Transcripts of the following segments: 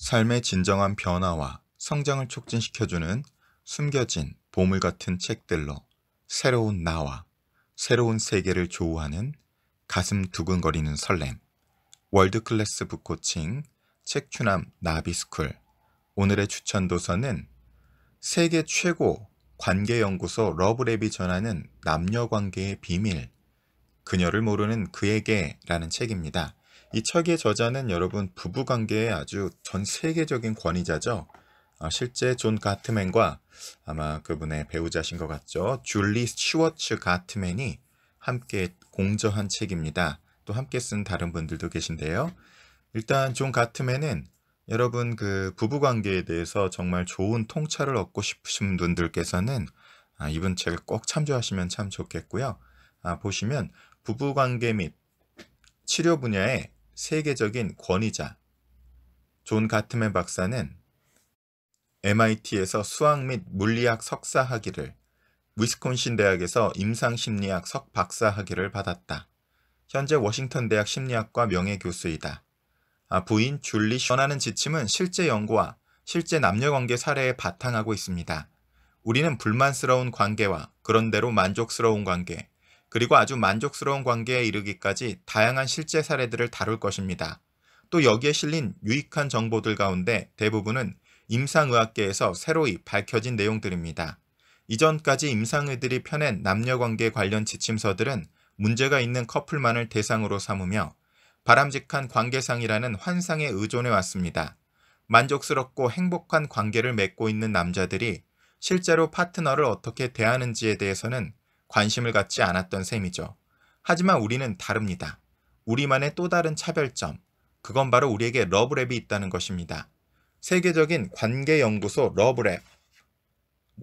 삶의 진정한 변화와 성장을 촉진시켜주는 숨겨진 보물 같은 책들로 새로운 나와 새로운 세계를 조우하는 가슴 두근거리는 설렘 월드클래스 북코칭 책추남 나비스쿨 오늘의 추천 도서는 세계 최고 관계연구소 러브랩이 전하는 남녀관계의 비밀 그녀를 모르는 그에게 라는 책입니다. 이 책의 저자는 여러분 부부관계에 아주 전 세계적인 권위자죠. 아, 실제 존 가트맨과 아마 그분의 배우자신 것 같죠. 줄리 슈워츠 가트맨이 함께 공저한 책입니다. 또 함께 쓴 다른 분들도 계신데요. 일단 존 가트맨은 여러분 그 부부관계에 대해서 정말 좋은 통찰을 얻고 싶으신 분들께서는 아, 이분 책을 꼭 참조하시면 참 좋겠고요. 아, 보시면 부부관계 및 치료 분야에 세계적인 권위자 존 가트맨 박사는 MIT에서 수학 및 물리학 석사 학위를 위스콘신 대학에서 임상심리학 석 박사 학위를 받았다. 현재 워싱턴 대학 심리학과 명예교수이다. 아, 부인 줄리 션하는 지침은 실제 연구와 실제 남녀관계 사례에 바탕하고 있습니다. 우리는 불만스러운 관계와 그런대로 만족스러운 관계, 그리고 아주 만족스러운 관계에 이르기까지 다양한 실제 사례들을 다룰 것입니다. 또 여기에 실린 유익한 정보들 가운데 대부분은 임상의학계에서 새로이 밝혀진 내용들입니다. 이전까지 임상의들이 펴낸 남녀관계 관련 지침서들은 문제가 있는 커플만을 대상으로 삼으며 바람직한 관계상이라는 환상에 의존해 왔습니다. 만족스럽고 행복한 관계를 맺고 있는 남자들이 실제로 파트너를 어떻게 대하는지에 대해서는 관심을 갖지 않았던 셈이죠. 하지만 우리는 다릅니다. 우리만의 또 다른 차별점, 그건 바로 우리에게 러브랩이 있다는 것입니다. 세계적인 관계연구소 러브랩.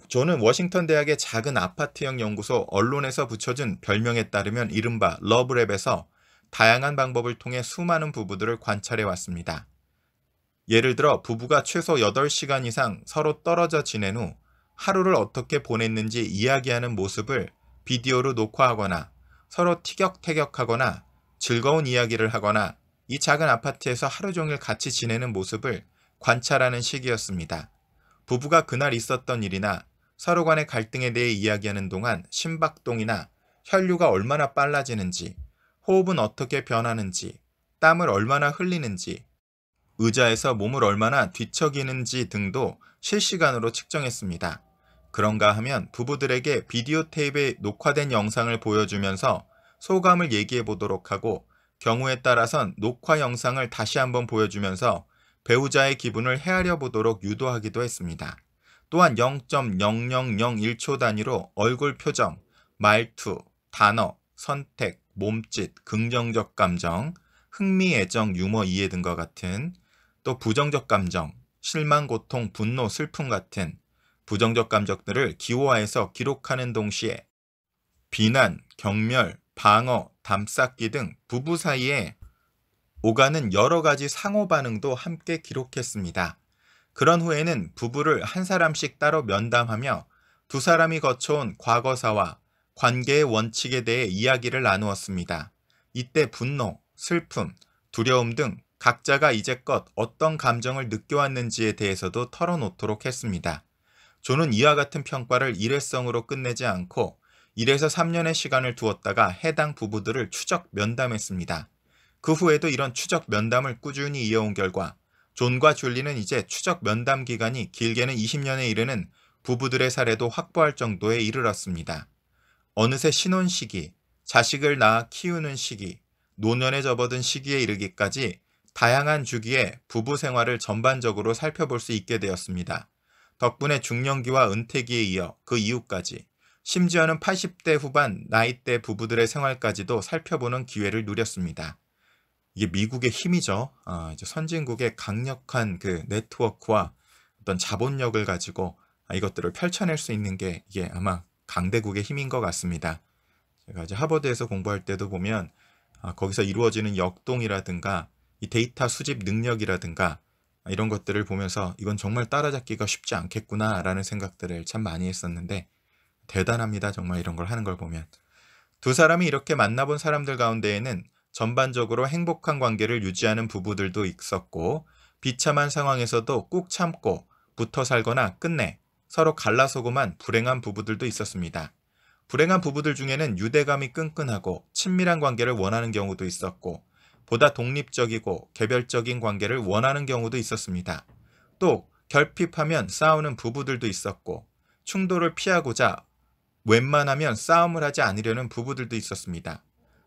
저는 워싱턴 대학의 작은 아파트형 연구소 언론에서 붙여준 별명에 따르면 이른바 러브랩에서 다양한 방법을 통해 수많은 부부들을 관찰해 왔습니다. 예를 들어 부부가 최소 8시간 이상 서로 떨어져 지낸 후 하루를 어떻게 보냈는지 이야기하는 모습을 비디오로 녹화하거나 서로 티격태격하거나 즐거운 이야기를 하거나 이 작은 아파트에서 하루 종일 같이 지내는 모습을 관찰하는 시기였습니다. 부부가 그날 있었던 일이나 서로 간의 갈등에 대해 이야기하는 동안 심박동이나 혈류가 얼마나 빨라지는지, 호흡은 어떻게 변하는지, 땀을 얼마나 흘리는지, 의자에서 몸을 얼마나 뒤척이는지 등도 실시간으로 측정했습니다. 그런가 하면 부부들에게 비디오 테이프에 녹화된 영상을 보여주면서 소감을 얘기해 보도록 하고 경우에 따라선 녹화 영상을 다시 한번 보여주면서 배우자의 기분을 헤아려 보도록 유도하기도 했습니다. 또한 0.0001초 단위로 얼굴 표정, 말투, 단어, 선택, 몸짓, 긍정적 감정, 흥미, 애정, 유머, 이해 등과 같은 또 부정적 감정, 실망, 고통, 분노, 슬픔 같은 부정적 감정들을 기호화해서 기록하는 동시에 비난, 경멸, 방어, 담쌓기 등 부부 사이에 오가는 여러 가지 상호 반응도 함께 기록했습니다. 그런 후에는 부부를 한 사람씩 따로 면담하며 두 사람이 거쳐온 과거사와 관계의 원칙에 대해 이야기를 나누었습니다. 이때 분노, 슬픔, 두려움 등 각자가 이제껏 어떤 감정을 느껴왔는지에 대해서도 털어놓도록 했습니다. 존은 이와 같은 평가를 일회성으로 끝내지 않고 1에서 3년의 시간을 두었다가 해당 부부들을 추적 면담했습니다. 그 후에도 이런 추적 면담을 꾸준히 이어온 결과 존과 줄리는 이제 추적 면담 기간이 길게는 20년에 이르는 부부들의 사례도 확보할 정도에 이르렀습니다. 어느새 신혼 시기, 자식을 낳아 키우는 시기, 노년에 접어든 시기에 이르기까지 다양한 주기에 부부 생활을 전반적으로 살펴볼 수 있게 되었습니다. 덕분에 중년기와 은퇴기에 이어 그 이후까지 심지어는 80대 후반 나이대 부부들의 생활까지도 살펴보는 기회를 누렸습니다. 이게 미국의 힘이죠. 아, 선진국의 강력한 그 네트워크와 어떤 자본력을 가지고 이것들을 펼쳐낼 수 있는 게 이게 아마 강대국의 힘인 것 같습니다. 제가 이제 하버드에서 공부할 때도 보면 아, 거기서 이루어지는 역동이라든가 이 데이터 수집 능력이라든가 아, 이런 것들을 보면서 이건 정말 따라잡기가 쉽지 않겠구나라는 생각들을 참 많이 했었는데 대단합니다. 정말 이런 걸 하는 걸 보면. 두 사람이 이렇게 만나본 사람들 가운데에는 전반적으로 행복한 관계를 유지하는 부부들도 있었고 비참한 상황에서도 꾹 참고 붙어 살거나 끝내 서로 갈라서고만 불행한 부부들도 있었습니다. 불행한 부부들 중에는 유대감이 끈끈하고 친밀한 관계를 원하는 경우도 있었고 보다 독립적이고 개별적인 관계를 원하는 경우도 있었습니다. 또 결핍하면 싸우는 부부들도 있었고 충돌을 피하고자 웬만하면 싸움을 하지 않으려는 부부들도 있었습니다.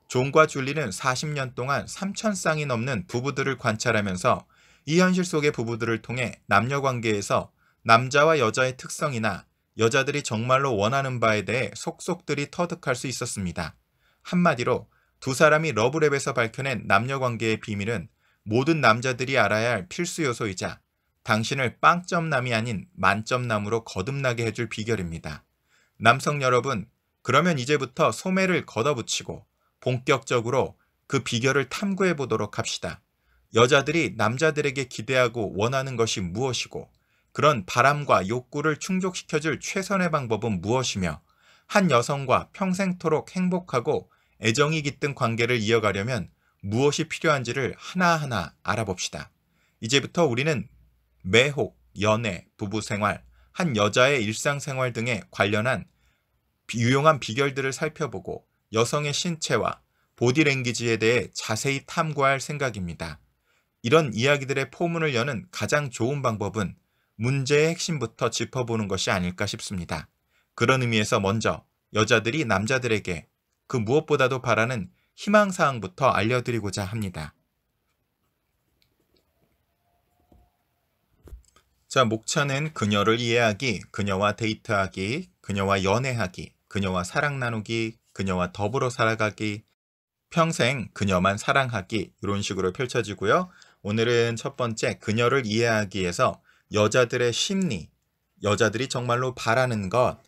존과 줄리는 40년 동안 3천 쌍이 넘는 부부들을 관찰하면서 이 현실 속의 부부들을 통해 남녀 관계에서 남자와 여자의 특성이나 여자들이 정말로 원하는 바에 대해 속속들이 터득할 수 있었습니다. 한마디로 두 사람이 러브랩에서 밝혀낸 남녀 관계의 비밀은 모든 남자들이 알아야 할 필수 요소이자 당신을 빵점남이 아닌 만점남으로 거듭나게 해줄 비결입니다. 남성 여러분, 그러면 이제부터 소매를 걷어붙이고 본격적으로 그 비결을 탐구해 보도록 합시다. 여자들이 남자들에게 기대하고 원하는 것이 무엇이고 그런 바람과 욕구를 충족시켜줄 최선의 방법은 무엇이며 한 여성과 평생토록 행복하고 애정이 깃든 관계를 이어가려면 무엇이 필요한지를 하나하나 알아봅시다. 이제부터 우리는 매혹, 연애, 부부생활, 한 여자의 일상생활 등에 관련한 유용한 비결들을 살펴보고 여성의 신체와 보디랭귀지에 대해 자세히 탐구할 생각입니다. 이런 이야기들의 포문을 여는 가장 좋은 방법은 문제의 핵심부터 짚어보는 것이 아닐까 싶습니다. 그런 의미에서 먼저 여자들이 남자들에게 그 무엇보다도 바라는 희망사항부터 알려드리고자 합니다. 자, 목차는 그녀를 이해하기, 그녀와 데이트하기, 그녀와 연애하기, 그녀와 사랑 나누기, 그녀와 더불어 살아가기, 평생 그녀만 사랑하기 이런 식으로 펼쳐지고요. 오늘은 첫 번째 그녀를 이해하기에서 여자들의 심리, 여자들이 정말로 바라는 것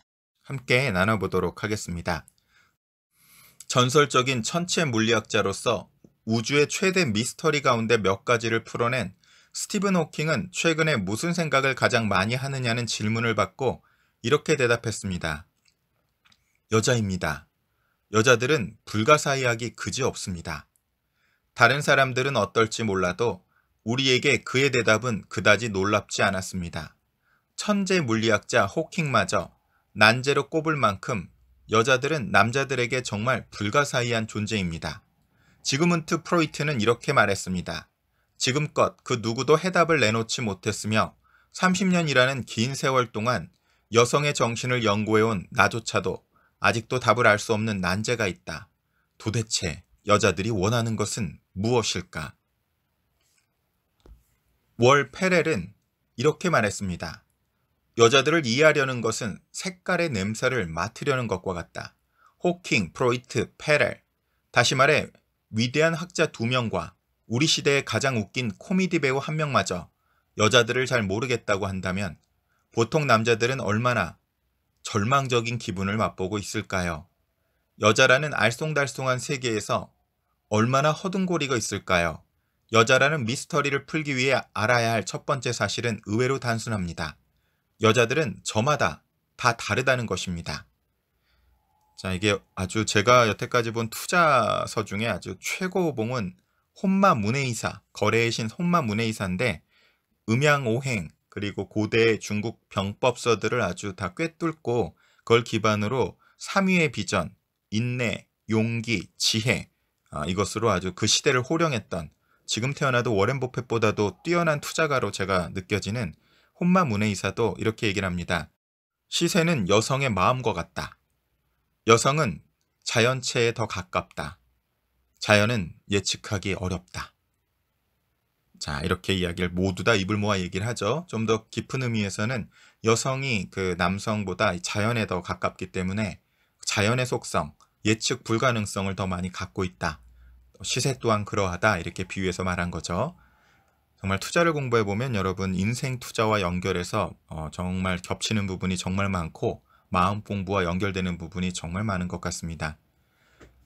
함께 나눠보도록 하겠습니다. 전설적인 천체 물리학자로서 우주의 최대 미스터리 가운데 몇 가지를 풀어낸 스티븐 호킹은 최근에 무슨 생각을 가장 많이 하느냐는 질문을 받고 이렇게 대답했습니다. 여자입니다. 여자들은 불가사의하기 그지 없습니다. 다른 사람들은 어떨지 몰라도 우리에게 그의 대답은 그다지 놀랍지 않았습니다. 천재 물리학자 호킹마저 난제로 꼽을 만큼 여자들은 남자들에게 정말 불가사의한 존재입니다. 지그문트 프로이트는 이렇게 말했습니다. 지금껏 그 누구도 해답을 내놓지 못했으며 30년이라는 긴 세월 동안 여성의 정신을 연구해온 나조차도 아직도 답을 알 수 없는 난제가 있다. 도대체 여자들이 원하는 것은 무엇일까? 월 페렐은 이렇게 말했습니다. 여자들을 이해하려는 것은 색깔의 냄새를 맡으려는 것과 같다. 호킹, 프로이트, 페렐. 다시 말해 위대한 학자 두 명과 우리 시대의 가장 웃긴 코미디 배우 한 명마저 여자들을 잘 모르겠다고 한다면 보통 남자들은 얼마나 절망적인 기분을 맛보고 있을까요? 여자라는 알쏭달쏭한 세계에서 얼마나 허둥거리가 있을까요? 여자라는 미스터리를 풀기 위해 알아야 할 첫 번째 사실은 의외로 단순합니다. 여자들은 저마다 다 다르다는 것입니다. 자, 이게 아주 제가 여태까지 본 투자서 중에 아주 최고봉은 혼마 문해이사, 거래의 신 혼마 문해이사인데 음양오행, 그리고 고대 중국 병법서들을 아주 다 꿰뚫고 그걸 기반으로 3위의 비전, 인내, 용기, 지혜 아, 이것으로 아주 그 시대를 호령했던 지금 태어나도 워렌 보펫보다도 뛰어난 투자가로 제가 느껴지는 혼마 문해이사도 이렇게 얘기를 합니다. 시세는 여성의 마음과 같다. 여성은 자연체에 더 가깝다. 자연은 예측하기 어렵다. 자, 이렇게 이야기를 모두 다 입을 모아 얘기를 하죠. 좀 더 깊은 의미에서는 여성이 그 남성보다 자연에 더 가깝기 때문에 자연의 속성, 예측 불가능성을 더 많이 갖고 있다. 시세 또한 그러하다. 이렇게 비유해서 말한 거죠. 정말 투자를 공부해 보면 여러분 인생 투자와 연결해서 어, 정말 겹치는 부분이 정말 많고 마음 공부와 연결되는 부분이 정말 많은 것 같습니다.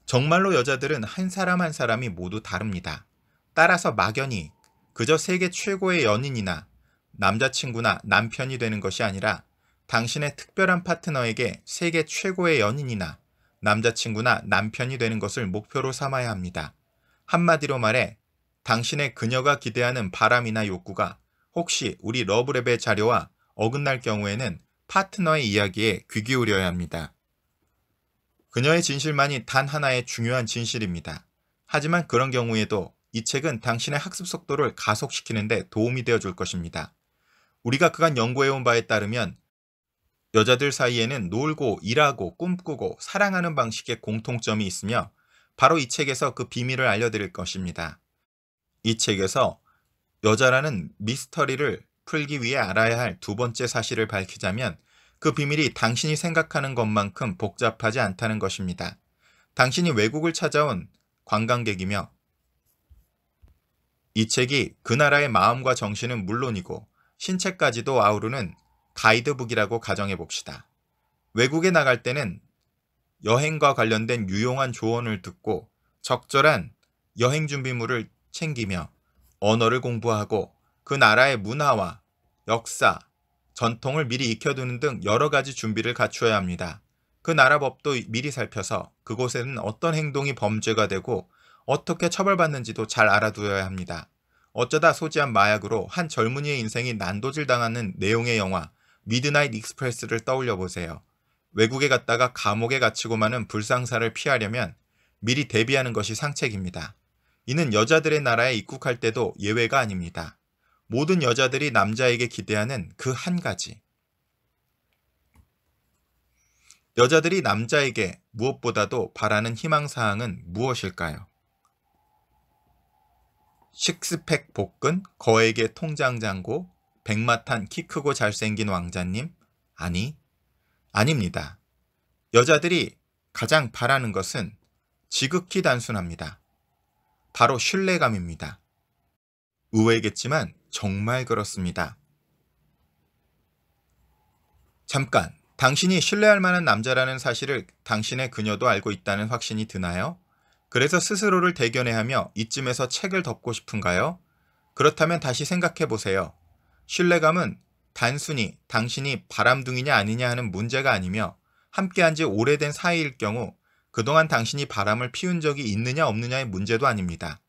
정말로 여자들은 한 사람 한 사람이 모두 다릅니다. 따라서 막연히 그저 세계 최고의 연인이나 남자친구나 남편이 되는 것이 아니라 당신의 특별한 파트너에게 세계 최고의 연인이나 남자친구나 남편이 되는 것을 목표로 삼아야 합니다. 한마디로 말해 당신의 그녀가 기대하는 바람이나 욕구가 혹시 우리 러브랩의 자료와 어긋날 경우에는 파트너의 이야기에 귀 기울여야 합니다. 그녀의 진실만이 단 하나의 중요한 진실입니다. 하지만 그런 경우에도 이 책은 당신의 학습 속도를 가속시키는데 도움이 되어 줄 것입니다. 우리가 그간 연구해온 바에 따르면 여자들 사이에는 놀고 일하고 꿈꾸고 사랑하는 방식의 공통점이 있으며 바로 이 책에서 그 비밀을 알려드릴 것입니다. 이 책에서 여자라는 미스터리를 풀기 위해 알아야 할 두 번째 사실을 밝히자면 그 비밀이 당신이 생각하는 것만큼 복잡하지 않다는 것입니다. 당신이 외국을 찾아온 관광객이며 이 책이 그 나라의 마음과 정신은 물론이고 신체까지도 아우르는 가이드북이라고 가정해 봅시다. 외국에 나갈 때는 여행과 관련된 유용한 조언을 듣고 적절한 여행 준비물을 챙기며 언어를 공부하고 그 나라의 문화와 역사, 전통을 미리 익혀두는 등 여러 가지 준비를 갖추어야 합니다. 그 나라 법도 미리 살펴서 그곳에는 어떤 행동이 범죄가 되고 어떻게 처벌받는지도 잘 알아두어야 합니다. 어쩌다 소지한 마약으로 한 젊은이의 인생이 난도질 당하는 내용의 영화 미드나잇 익스프레스를 떠올려 보세요. 외국에 갔다가 감옥에 갇히고 마는 불상사를 피하려면 미리 대비하는 것이 상책입니다. 이는 여자들의 나라에 입국할 때도 예외가 아닙니다. 모든 여자들이 남자에게 기대하는 그 한 가지. 여자들이 남자에게 무엇보다도 바라는 희망사항은 무엇일까요? 식스팩 복근, 거액의 통장 잔고, 백마탄 키 크고 잘생긴 왕자님? 아니, 아닙니다. 여자들이 가장 바라는 것은 지극히 단순합니다. 바로 신뢰감입니다. 의외겠지만 정말 그렇습니다. 잠깐, 당신이 신뢰할 만한 남자라는 사실을 당신의 그녀도 알고 있다는 확신이 드나요? 그래서 스스로를 대견해하며 이쯤에서 책을 덮고 싶은가요? 그렇다면 다시 생각해 보세요. 신뢰감은 단순히 당신이 바람둥이냐 아니냐 하는 문제가 아니며 함께한 지 오래된 사이일 경우 그동안 당신이 바람을 피운 적이 있느냐 없느냐의 문제도 아닙니다.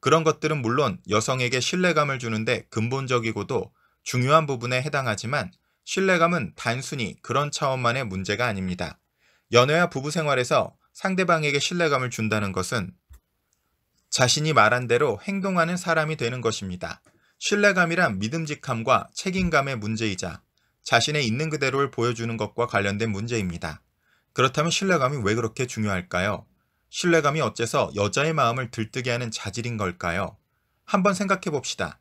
그런 것들은 물론 여성에게 신뢰감을 주는데 근본적이고도 중요한 부분에 해당하지만 신뢰감은 단순히 그런 차원만의 문제가 아닙니다. 연애와 부부 생활에서 상대방에게 신뢰감을 준다는 것은 자신이 말한 대로 행동하는 사람이 되는 것입니다. 신뢰감이란 믿음직함과 책임감의 문제이자 자신의 있는 그대로를 보여주는 것과 관련된 문제입니다. 그렇다면 신뢰감이 왜 그렇게 중요할까요? 신뢰감이 어째서 여자의 마음을 들뜨게 하는 자질인 걸까요? 한번 생각해 봅시다.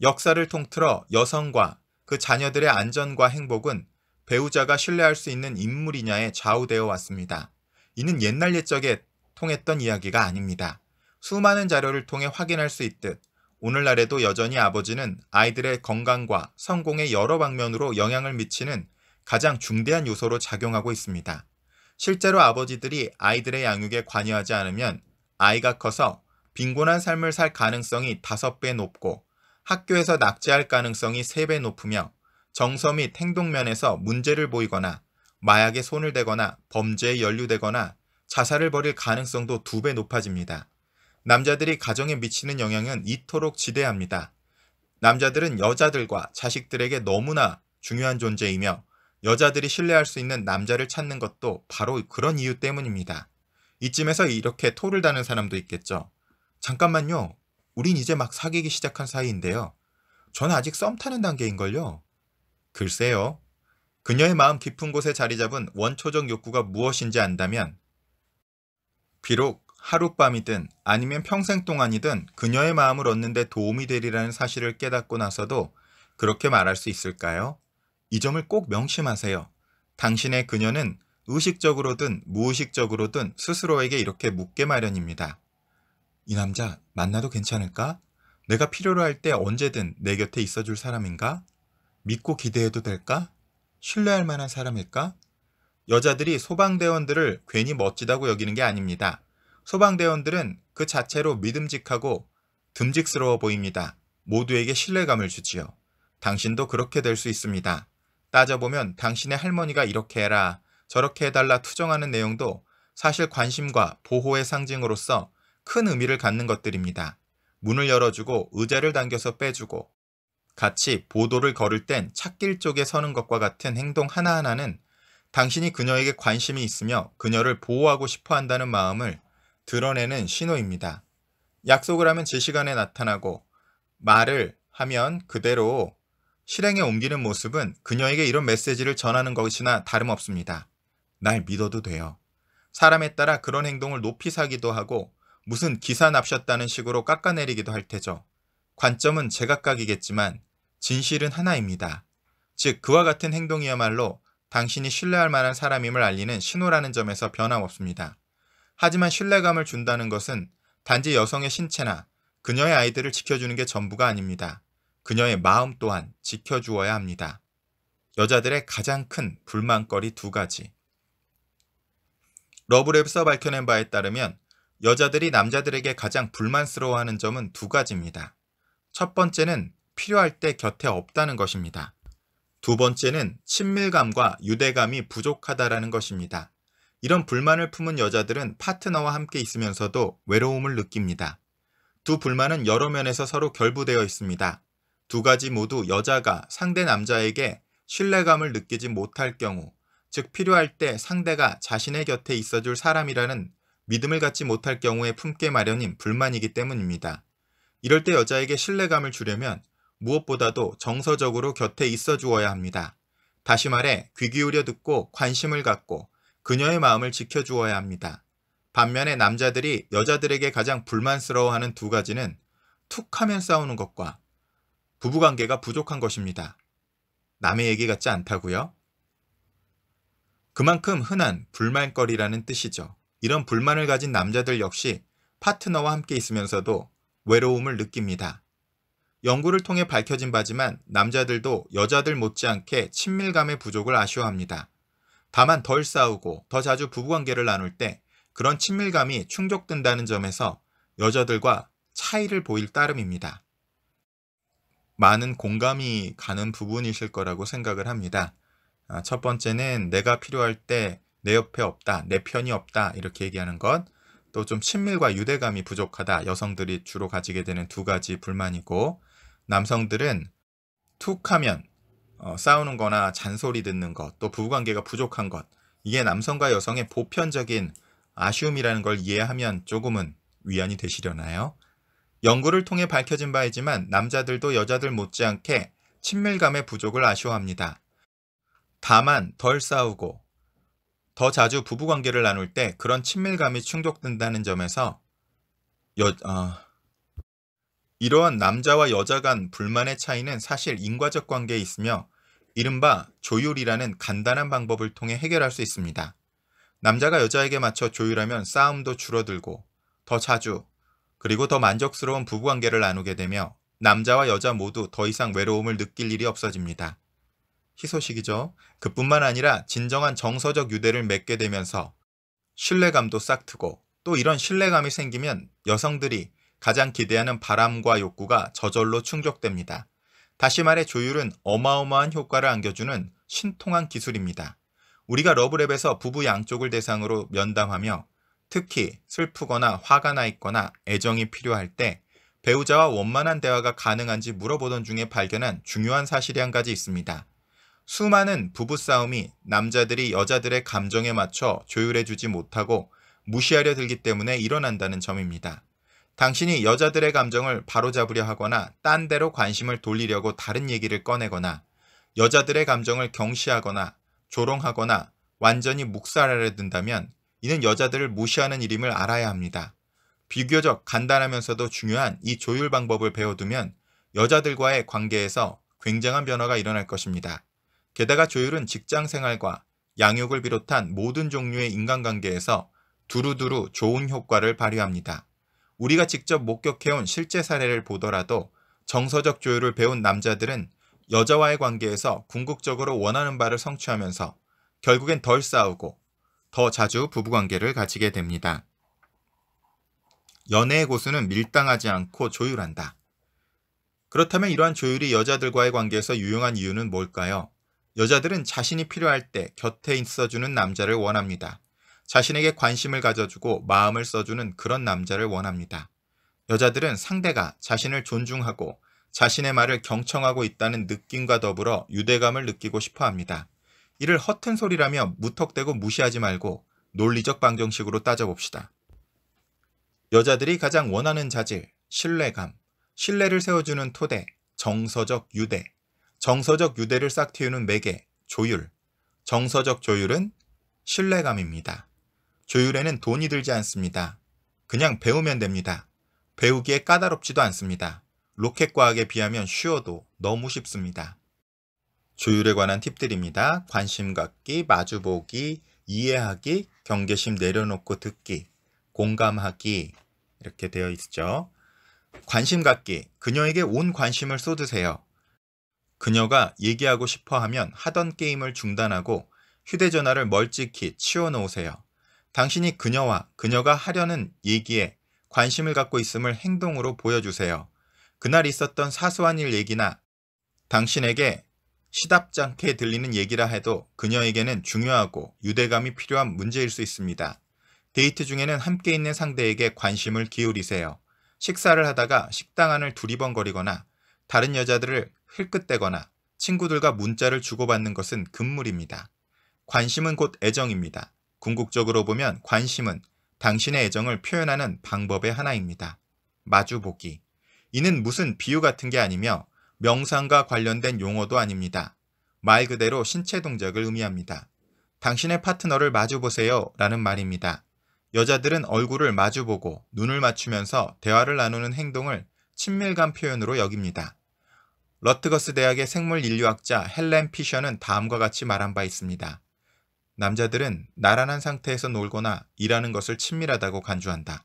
역사를 통틀어 여성과 그 자녀들의 안전과 행복은 배우자가 신뢰할 수 있는 인물이냐에 좌우되어 왔습니다. 이는 옛날 옛적에 통했던 이야기가 아닙니다. 수많은 자료를 통해 확인할 수 있듯 오늘날에도 여전히 아버지는 아이들의 건강과 성공의 여러 방면으로 영향을 미치는 가장 중대한 요소로 작용하고 있습니다. 실제로 아버지들이 아이들의 양육에 관여하지 않으면 아이가 커서 빈곤한 삶을 살 가능성이 5배 높고 학교에서 낙제할 가능성이 3배 높으며 정서 및 행동면에서 문제를 보이거나 마약에 손을 대거나 범죄에 연루되거나 자살을 벌일 가능성도 2배 높아집니다. 남자들이 가정에 미치는 영향은 이토록 지대합니다. 남자들은 여자들과 자식들에게 너무나 중요한 존재이며 여자들이 신뢰할 수 있는 남자를 찾는 것도 바로 그런 이유 때문입니다. 이쯤에서 이렇게 토를 다는 사람도 있겠죠. 잠깐만요. 우린 이제 막 사귀기 시작한 사이인데요. 전 아직 썸 타는 단계인걸요. 글쎄요. 그녀의 마음 깊은 곳에 자리 잡은 원초적 욕구가 무엇인지 안다면 비록 하룻밤이든 아니면 평생 동안이든 그녀의 마음을 얻는 데 도움이 되리라는 사실을 깨닫고 나서도 그렇게 말할 수 있을까요? 이 점을 꼭 명심하세요. 당신의 그녀는 의식적으로든 무의식적으로든 스스로에게 이렇게 묻게 마련입니다. 이 남자 만나도 괜찮을까? 내가 필요로 할 때 언제든 내 곁에 있어줄 사람인가? 믿고 기대해도 될까? 신뢰할 만한 사람일까? 여자들이 소방대원들을 괜히 멋지다고 여기는 게 아닙니다. 소방대원들은 그 자체로 믿음직하고 듬직스러워 보입니다. 모두에게 신뢰감을 주지요. 당신도 그렇게 될 수 있습니다. 따져보면 당신의 할머니가 이렇게 해라 저렇게 해달라 투정하는 내용도 사실 관심과 보호의 상징으로서 큰 의미를 갖는 것들입니다. 문을 열어주고 의자를 당겨서 빼주고 같이 보도를 걸을 땐 찻길 쪽에 서는 것과 같은 행동 하나하나는 당신이 그녀에게 관심이 있으며 그녀를 보호하고 싶어 한다는 마음을 드러내는 신호입니다. 약속을 하면 제 시간에 나타나고 말을 하면 그대로 실행에 옮기는 모습은 그녀에게 이런 메시지를 전하는 것이나 다름없습니다. 날 믿어도 돼요. 사람에 따라 그런 행동을 높이 사기도 하고 무슨 기사 납셨다는 식으로 깎아내리기도 할 테죠. 관점은 제각각이겠지만 진실은 하나입니다. 즉 그와 같은 행동이야말로 당신이 신뢰할 만한 사람임을 알리는 신호라는 점에서 변함없습니다. 하지만 신뢰감을 준다는 것은 단지 여성의 신체나 그녀의 아이들을 지켜주는 게 전부가 아닙니다. 그녀의 마음 또한 지켜주어야 합니다. 여자들의 가장 큰 불만거리 두 가지. 러브랩에서 밝혀낸 바에 따르면 여자들이 남자들에게 가장 불만스러워하는 점은 두 가지입니다. 첫 번째는 필요할 때 곁에 없다는 것입니다. 두 번째는 친밀감과 유대감이 부족하다라는 것입니다. 이런 불만을 품은 여자들은 파트너와 함께 있으면서도 외로움을 느낍니다. 두 불만은 여러 면에서 서로 결부되어 있습니다. 두 가지 모두 여자가 상대 남자에게 신뢰감을 느끼지 못할 경우, 즉 필요할 때 상대가 자신의 곁에 있어줄 사람이라는 믿음을 갖지 못할 경우에 품게 마련인 불만이기 때문입니다. 이럴 때 여자에게 신뢰감을 주려면 무엇보다도 정서적으로 곁에 있어 주어야 합니다. 다시 말해 귀 기울여 듣고 관심을 갖고 그녀의 마음을 지켜주어야 합니다. 반면에 남자들이 여자들에게 가장 불만스러워하는 두 가지는 툭 하면 싸우는 것과 부부관계가 부족한 것입니다. 남의 얘기 같지 않다고요? 그만큼 흔한 불만거리라는 뜻이죠. 이런 불만을 가진 남자들 역시 파트너와 함께 있으면서도 외로움을 느낍니다. 연구를 통해 밝혀진 바지만 남자들도 여자들 못지않게 친밀감의 부족을 아쉬워합니다. 다만 덜 싸우고 더 자주 부부관계를 나눌 때 그런 친밀감이 충족된다는 점에서 여자들과 차이를 보일 따름입니다. 많은 공감이 가는 부분이실 거라고 생각을 합니다. 아, 첫 번째는 내가 필요할 때 내 옆에 없다, 내 편이 없다 이렇게 얘기하는 것, 또 좀 친밀과 유대감이 부족하다 여성들이 주로 가지게 되는 두 가지 불만이고 남성들은 툭하면 어, 싸우는 거나 잔소리 듣는 것, 또 부부관계가 부족한 것 이게 남성과 여성의 보편적인 아쉬움이라는 걸 이해하면 조금은 위안이 되시려나요? 연구를 통해 밝혀진 바이지만 남자들도 여자들 못지않게 친밀감의 부족을 아쉬워합니다. 다만 덜 싸우고 더 자주 부부관계를 나눌 때 그런 친밀감이 충족된다는 점에서 여, 어, 이러한 남자와 여자 간 불만의 차이는 사실 인과적 관계에 있으며 이른바 조율이라는 간단한 방법을 통해 해결할 수 있습니다. 남자가 여자에게 맞춰 조율하면 싸움도 줄어들고 더 자주 그리고 더 만족스러운 부부관계를 나누게 되며 남자와 여자 모두 더 이상 외로움을 느낄 일이 없어집니다. 희소식이죠. 그뿐만 아니라 진정한 정서적 유대를 맺게 되면서 신뢰감도 싹 트고 또 이런 신뢰감이 생기면 여성들이 가장 기대하는 바람과 욕구가 저절로 충족됩니다. 다시 말해 조율은 어마어마한 효과를 안겨주는 신통한 기술입니다. 우리가 러브랩에서 부부 양쪽을 대상으로 면담하며 특히 슬프거나 화가 나 있거나 애정이 필요할 때 배우자와 원만한 대화가 가능한지 물어보던 중에 발견한 중요한 사실이 한 가지 있습니다. 수많은 부부싸움이 남자들이 여자들의 감정에 맞춰 조율해주지 못하고 무시하려 들기 때문에 일어난다는 점입니다. 당신이 여자들의 감정을 바로잡으려 하거나 딴 데로 관심을 돌리려고 다른 얘기를 꺼내거나 여자들의 감정을 경시하거나 조롱하거나 완전히 묵살하려 든다면 이는 여자들을 무시하는 일임을 알아야 합니다. 비교적 간단하면서도 중요한 이 조율 방법을 배워두면 여자들과의 관계에서 굉장한 변화가 일어날 것입니다. 게다가 조율은 직장 생활과 양육을 비롯한 모든 종류의 인간관계에서 두루두루 좋은 효과를 발휘합니다. 우리가 직접 목격해온 실제 사례를 보더라도 정서적 조율을 배운 남자들은 여자와의 관계에서 궁극적으로 원하는 바를 성취하면서 결국엔 덜 싸우고 더 자주 부부관계를 가지게 됩니다. 연애의 고수는 밀당하지 않고 조율한다. 그렇다면 이러한 조율이 여자들과의 관계에서 유용한 이유는 뭘까요? 여자들은 자신이 필요할 때 곁에 있어주는 남자를 원합니다. 자신에게 관심을 가져주고 마음을 써주는 그런 남자를 원합니다. 여자들은 상대가 자신을 존중하고 자신의 말을 경청하고 있다는 느낌과 더불어 유대감을 느끼고 싶어 합니다. 이를 허튼 소리라며 무턱대고 무시하지 말고 논리적 방정식으로 따져봅시다. 여자들이 가장 원하는 자질, 신뢰감, 신뢰를 세워주는 토대, 정서적 유대, 정서적 유대를 싹 틔우는 매개, 조율. 정서적 조율은 신뢰감입니다. 조율에는 돈이 들지 않습니다. 그냥 배우면 됩니다. 배우기에 까다롭지도 않습니다. 로켓과학에 비하면 쉬워도 너무 쉽습니다. 조율에 관한 팁들입니다. 관심 갖기, 마주보기, 이해하기, 경계심 내려놓고 듣기, 공감하기 이렇게 되어 있죠. 관심 갖기, 그녀에게 온 관심을 쏟으세요. 그녀가 얘기하고 싶어 하면 하던 게임을 중단하고 휴대전화를 멀찍히 치워놓으세요. 당신이 그녀와 그녀가 하려는 얘기에 관심을 갖고 있음을 행동으로 보여주세요. 그날 있었던 사소한 일 얘기나 당신에게 시답지않게 들리는 얘기라 해도 그녀에게는 중요하고 유대감이 필요한 문제일 수 있습니다. 데이트 중에는 함께 있는 상대에게 관심을 기울이세요. 식사를 하다가 식당 안을 두리번거리거나 다른 여자들을 흘끗대거나 친구들과 문자를 주고받는 것은 금물입니다. 관심은 곧 애정입니다. 궁극적으로 보면 관심은 당신의 애정을 표현하는 방법의 하나입니다. 마주보기. 이는 무슨 비유 같은 게 아니며 명상과 관련된 용어도 아닙니다. 말 그대로 신체 동작을 의미합니다. 당신의 파트너를 마주보세요 라는 말입니다. 여자들은 얼굴을 마주보고 눈을 맞추면서 대화를 나누는 행동을 친밀감 표현으로 여깁니다. 러트거스 대학의 생물인류학자 헬렌 피셔는 다음과 같이 말한 바 있습니다. 남자들은 나란한 상태에서 놀거나 일하는 것을 친밀하다고 간주한다.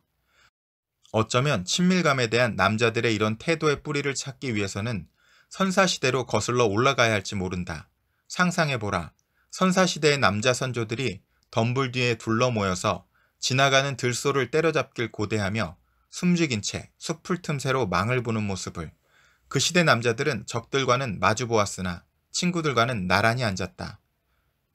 어쩌면 친밀감에 대한 남자들의 이런 태도의 뿌리를 찾기 위해서는 선사시대로 거슬러 올라가야 할지 모른다. 상상해보라. 선사시대의 남자 선조들이 덤불 뒤에 둘러 모여서 지나가는 들소를 때려잡길 고대하며 숨죽인 채 숲을 틈새로 망을 보는 모습을 그 시대 남자들은 적들과는 마주보았으나 친구들과는 나란히 앉았다.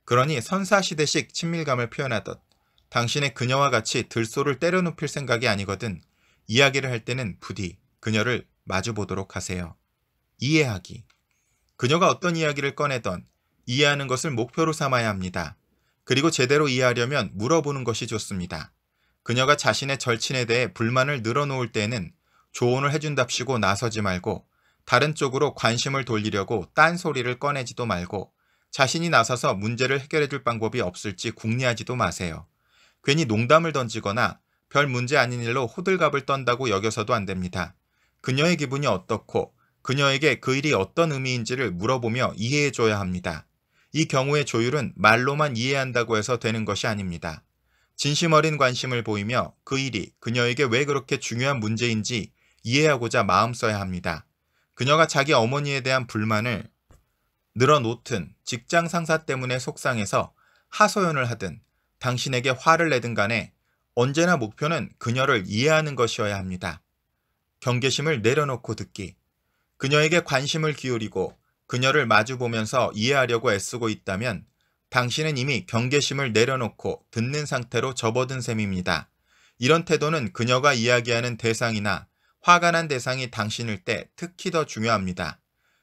그러니 선사시대식 친밀감을 표현하듯 당신의 그녀와 같이 들소를 때려눕힐 생각이 아니거든 이야기를 할 때는 부디 그녀를 마주보도록 하세요. 이해하기. 그녀가 어떤 이야기를 꺼내던 이해하는 것을 목표로 삼아야 합니다. 그리고 제대로 이해하려면 물어보는 것이 좋습니다. 그녀가 자신의 절친에 대해 불만을 늘어놓을 때에는 조언을 해준답시고 나서지 말고 다른 쪽으로 관심을 돌리려고 딴소리를 꺼내지도 말고 자신이 나서서 문제를 해결해줄 방법이 없을지 궁리하지도 마세요. 괜히 농담을 던지거나 별 문제 아닌 일로 호들갑을 떤다고 여겨서도 안 됩니다. 그녀의 기분이 어떻고 그녀에게 그 일이 어떤 의미인지를 물어보며 이해해줘야 합니다. 이 경우의 조율은 말로만 이해한다고 해서 되는 것이 아닙니다. 진심 어린 관심을 보이며 그 일이 그녀에게 왜 그렇게 중요한 문제인지 이해하고자 마음 써야 합니다. 그녀가 자기 어머니에 대한 불만을 늘어놓든 직장 상사 때문에 속상해서 하소연을 하든 당신에게 화를 내든 간에 언제나 목표는 그녀를 이해하는 것이어야 합니다. 경계심을 내려놓고 듣기. 그녀에게 관심을 기울이고 그녀를 마주보면서 이해하려고 애쓰고 있다면 당신은 이미 경계심을 내려놓고 듣는 상태로 접어든 셈입니다. 이런 태도는 그녀가 이야기하는 대상이나 화가 난 대상이 당신일 때 특히 더 중요합니다.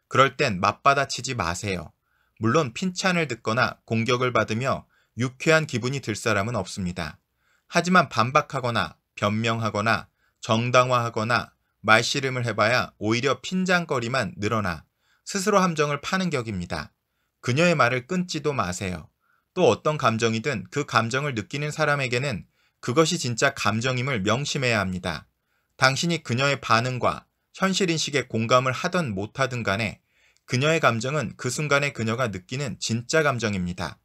그럴 땐 맞받아치지 마세요. 물론 핀찬을 듣거나 공격을 받으며 유쾌한 기분이 들 사람은 없습니다. 하지만 반박하거나 변명하거나 정당화하거나 말씨름을 해봐야 오히려 핀장거리만 늘어나 스스로 함정을 파는 격입니다. 그녀의 말을 끊지도 마세요. 또 어떤 감정이든 그 감정을 느끼는 사람에게는 그것이 진짜 감정임을 명심해야 합니다. 당신이 그녀의 반응과 현실인식에 공감을 하든 못하든 간에 그녀의 감정은 그 순간에 그녀가 느끼는 진짜 감정입니다.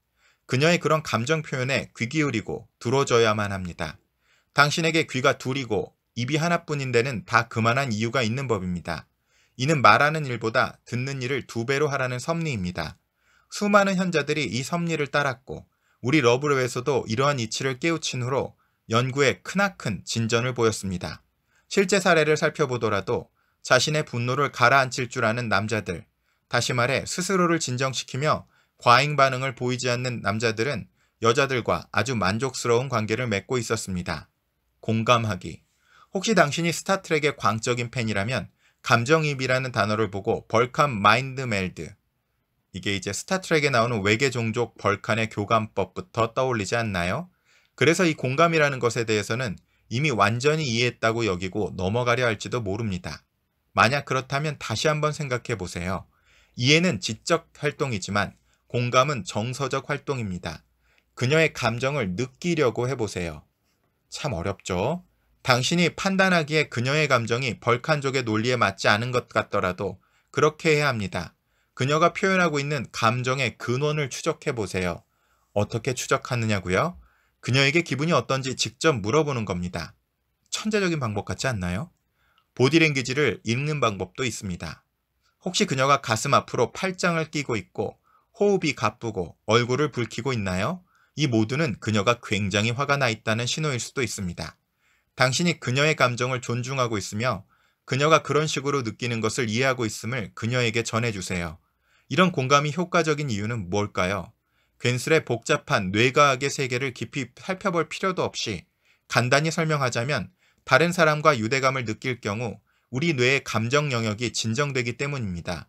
그녀의 그런 감정 표현에 귀 기울이고 들어줘야만 합니다. 당신에게 귀가 둘이고 입이 하나뿐인데는 다 그만한 이유가 있는 법입니다. 이는 말하는 일보다 듣는 일을 두 배로 하라는 섭리입니다. 수많은 현자들이 이 섭리를 따랐고 우리 러브로에서도 이러한 이치를 깨우친 후로 연구에 크나큰 진전을 보였습니다. 실제 사례를 살펴보더라도 자신의 분노를 가라앉힐 줄 아는 남자들, 다시 말해 스스로를 진정시키며 과잉 반응을 보이지 않는 남자들은 여자들과 아주 만족스러운 관계를 맺고 있었습니다. 공감하기 혹시 당신이 스타트랙의 광적인 팬이라면 감정입이라는 단어를 보고 벌칸 마인드 멜드 이게 이제 스타트랙에 나오는 외계 종족 벌칸의 교감법부터 떠올리지 않나요? 그래서 이 공감이라는 것에 대해서는 이미 완전히 이해했다고 여기고 넘어가려 할지도 모릅니다. 만약 그렇다면 다시 한번 생각해 보세요. 이해는 지적 활동이지만 공감은 정서적 활동입니다. 그녀의 감정을 느끼려고 해보세요. 참 어렵죠? 당신이 판단하기에 그녀의 감정이 벌칸족의 논리에 맞지 않은 것 같더라도 그렇게 해야 합니다. 그녀가 표현하고 있는 감정의 근원을 추적해 보세요. 어떻게 추적하느냐고요? 그녀에게 기분이 어떤지 직접 물어보는 겁니다. 천재적인 방법 같지 않나요? 보디랭귀지를 읽는 방법도 있습니다. 혹시 그녀가 가슴 앞으로 팔짱을 끼고 있고 호흡이 가쁘고 얼굴을 붉히고 있나요? 이 모두는 그녀가 굉장히 화가 나 있다는 신호일 수도 있습니다. 당신이 그녀의 감정을 존중하고 있으며 그녀가 그런 식으로 느끼는 것을 이해하고 있음을 그녀에게 전해주세요. 이런 공감이 효과적인 이유는 뭘까요? 괜스레 복잡한 뇌과학의 세계를 깊이 살펴볼 필요도 없이 간단히 설명하자면 다른 사람과 유대감을 느낄 경우 우리 뇌의 감정 영역이 진정되기 때문입니다.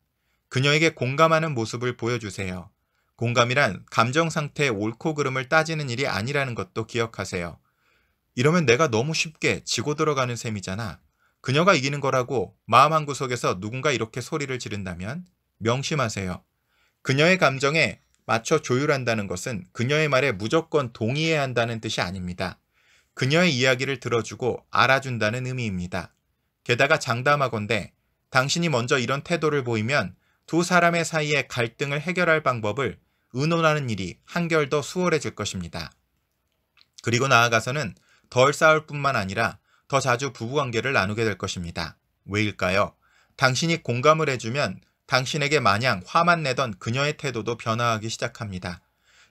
그녀에게 공감하는 모습을 보여주세요. 공감이란 감정 상태의 옳고 그름을 따지는 일이 아니라는 것도 기억하세요. 이러면 내가 너무 쉽게 지고 들어가는 셈이잖아. 그녀가 이기는 거라고 마음 한구석에서 누군가 이렇게 소리를 지른다면 명심하세요. 그녀의 감정에 맞춰 조율한다는 것은 그녀의 말에 무조건 동의해야 한다는 뜻이 아닙니다. 그녀의 이야기를 들어주고 알아준다는 의미입니다. 게다가 장담하건대 당신이 먼저 이런 태도를 보이면 두 사람의 사이에 갈등을 해결할 방법을 의논하는 일이 한결 더 수월해질 것입니다. 그리고 나아가서는 덜 싸울 뿐만 아니라 더 자주 부부관계를 나누게 될 것입니다. 왜일까요? 당신이 공감을 해주면 당신에게 마냥 화만 내던 그녀의 태도도 변화하기 시작합니다.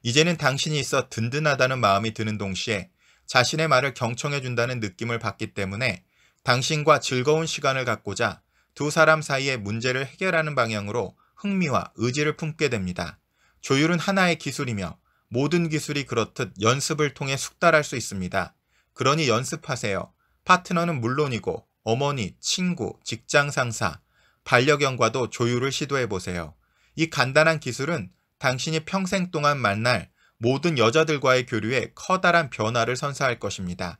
이제는 당신이 있어 든든하다는 마음이 드는 동시에 자신의 말을 경청해준다는 느낌을 받기 때문에 당신과 즐거운 시간을 갖고자 두 사람 사이의 문제를 해결하는 방향으로 흥미와 의지를 품게 됩니다. 조율은 하나의 기술이며 모든 기술이 그렇듯 연습을 통해 숙달할 수 있습니다. 그러니 연습하세요. 파트너는 물론이고 어머니, 친구, 직장 상사, 반려견과도 조율을 시도해 보세요. 이 간단한 기술은 당신이 평생 동안 만날 모든 여자들과의 교류에 커다란 변화를 선사할 것입니다.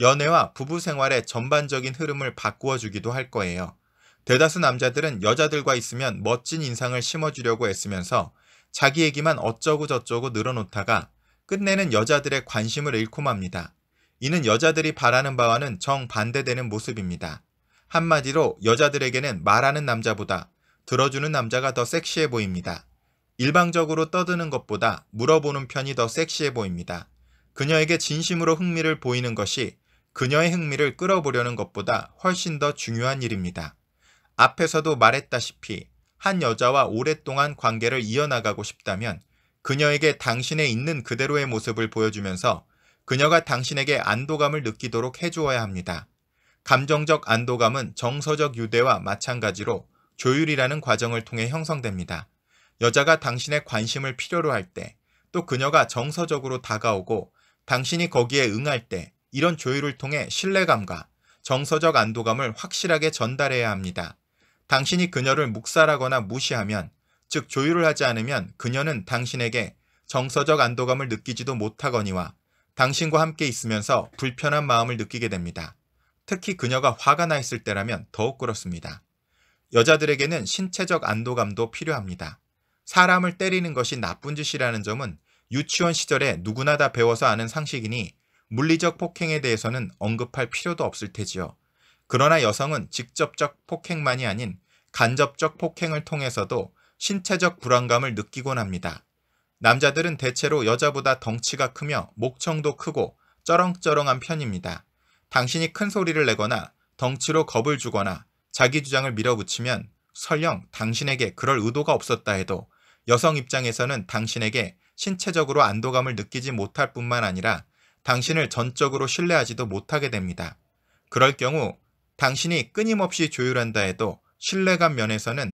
연애와 부부 생활의 전반적인 흐름을 바꾸어 주기도 할 거예요. 대다수 남자들은 여자들과 있으면 멋진 인상을 심어주려고 애쓰면서 자기 얘기만 어쩌고저쩌고 늘어놓다가 끝내는 여자들의 관심을 잃고 맙니다. 이는 여자들이 바라는 바와는 정반대되는 모습입니다. 한마디로 여자들에게는 말하는 남자보다 들어주는 남자가 더 섹시해 보입니다. 일방적으로 떠드는 것보다 물어보는 편이 더 섹시해 보입니다. 그녀에게 진심으로 흥미를 보이는 것이 그녀의 흥미를 끌어보려는 것보다 훨씬 더 중요한 일입니다. 앞에서도 말했다시피 한 여자와 오랫동안 관계를 이어나가고 싶다면 그녀에게 당신의 있는 그대로의 모습을 보여주면서 그녀가 당신에게 안도감을 느끼도록 해주어야 합니다. 감정적 안도감은 정서적 유대와 마찬가지로 조율이라는 과정을 통해 형성됩니다. 여자가 당신의 관심을 필요로 할 때, 또 그녀가 정서적으로 다가오고 당신이 거기에 응할 때 이런 조율을 통해 신뢰감과 정서적 안도감을 확실하게 전달해야 합니다. 당신이 그녀를 묵살하거나 무시하면, 즉 조율을 하지 않으면 그녀는 당신에게 정서적 안도감을 느끼지도 못하거니와 당신과 함께 있으면서 불편한 마음을 느끼게 됩니다. 특히 그녀가 화가 나 있을 때라면 더욱 그렇습니다. 여자들에게는 신체적 안도감도 필요합니다. 사람을 때리는 것이 나쁜 짓이라는 점은 유치원 시절에 누구나 다 배워서 아는 상식이니 물리적 폭행에 대해서는 언급할 필요도 없을 테지요. 그러나 여성은 직접적 폭행만이 아닌 간접적 폭행을 통해서도 신체적 불안감을 느끼곤 합니다. 남자들은 대체로 여자보다 덩치가 크며 목청도 크고 쩌렁쩌렁한 편입니다. 당신이 큰 소리를 내거나 덩치로 겁을 주거나 자기 주장을 밀어붙이면 설령 당신에게 그럴 의도가 없었다 해도 여성 입장에서는 당신에게 신체적으로 안도감을 느끼지 못할 뿐만 아니라 당신을 전적으로 신뢰하지도 못하게 됩니다. 그럴 경우 당신이 끊임없이 조율한다 해도 신뢰감 면에서는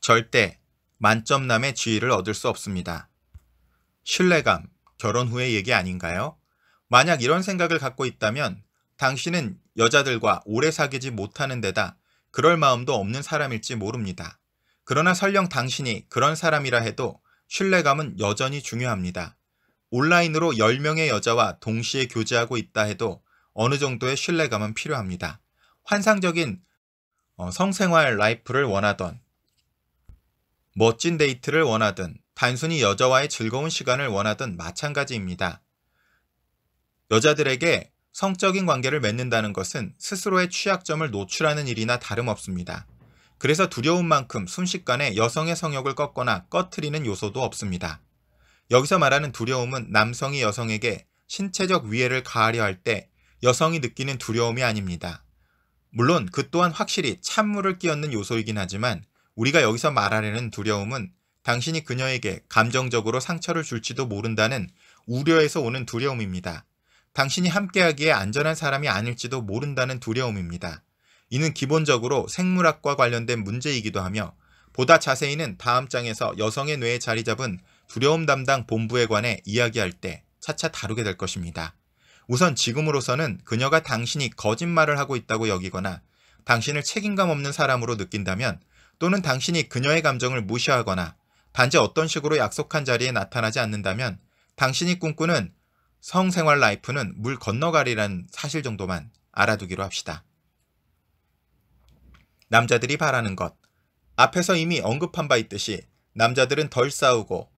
절대 만점남의 지위를 얻을 수 없습니다. 신뢰감, 결혼 후의 얘기 아닌가요? 만약 이런 생각을 갖고 있다면 당신은 여자들과 오래 사귀지 못하는 데다 그럴 마음도 없는 사람일지 모릅니다. 그러나 설령 당신이 그런 사람이라 해도 신뢰감은 여전히 중요합니다. 온라인으로 10명의 여자와 동시에 교제하고 있다 해도 어느 정도의 신뢰감은 필요합니다. 환상적인 어, 성생활 라이프를 원하던 멋진 데이트를 원하든 단순히 여자와의 즐거운 시간을 원하던 마찬가지입니다. 여자들에게 성적인 관계를 맺는다는 것은 스스로의 취약점을 노출하는 일이나 다름없습니다. 그래서 두려운 만큼 순식간에 여성의 성욕을 꺾거나 꺼트리는 요소도 없습니다. 여기서 말하는 두려움은 남성이 여성에게 신체적 위해를 가하려 할 때 여성이 느끼는 두려움이 아닙니다. 물론 그 또한 확실히 찬물을 끼얹는 요소이긴 하지만 우리가 여기서 말하려는 두려움은 당신이 그녀에게 감정적으로 상처를 줄지도 모른다는 우려에서 오는 두려움입니다. 당신이 함께하기에 안전한 사람이 아닐지도 모른다는 두려움입니다. 이는 기본적으로 생물학과 관련된 문제이기도 하며 보다 자세히는 다음 장에서 여성의 뇌에 자리 잡은 두려움 담당 본부에 관해 이야기할 때 차차 다루게 될 것입니다. 우선 지금으로서는 그녀가 당신이 거짓말을 하고 있다고 여기거나 당신을 책임감 없는 사람으로 느낀다면 또는 당신이 그녀의 감정을 무시하거나 단지 어떤 식으로 약속한 자리에 나타나지 않는다면 당신이 꿈꾸는 성생활 라이프는 물건너가리란 사실 정도만 알아두기로 합시다. 남자들이 바라는 것. 앞에서 이미 언급한 바 있듯이 남자들은 덜 싸우고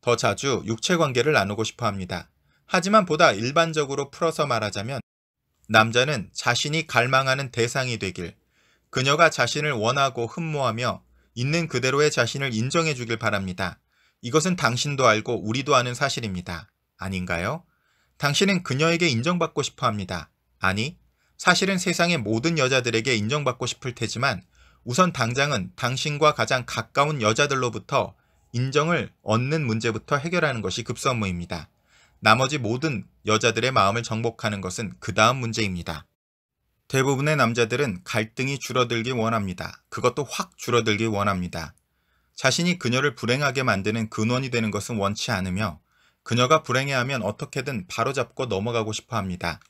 더 자주 육체 관계를 나누고 싶어 합니다. 하지만 보다 일반적으로 풀어서 말하자면 남자는 자신이 갈망하는 대상이 되길, 그녀가 자신을 원하고 흠모하며 있는 그대로의 자신을 인정해 주길 바랍니다. 이것은 당신도 알고 우리도 아는 사실입니다. 아닌가요? 당신은 그녀에게 인정받고 싶어 합니다. 아니, 사실은 세상의 모든 여자들에게 인정받고 싶을 테지만 우선 당장은 당신과 가장 가까운 여자들로부터 인정을 얻는 문제부터 해결하는 것이 급선무입니다. 나머지 모든 여자들의 마음을 정복하는 것은 그 다음 문제입니다. 대부분의 남자들은 갈등이 줄어들기 원합니다. 그것도 확 줄어들기 원합니다. 자신이 그녀를 불행하게 만드는 근원이 되는 것은 원치 않으며 그녀가 불행해하면 어떻게든 바로잡고 넘어가고 싶어 합니다.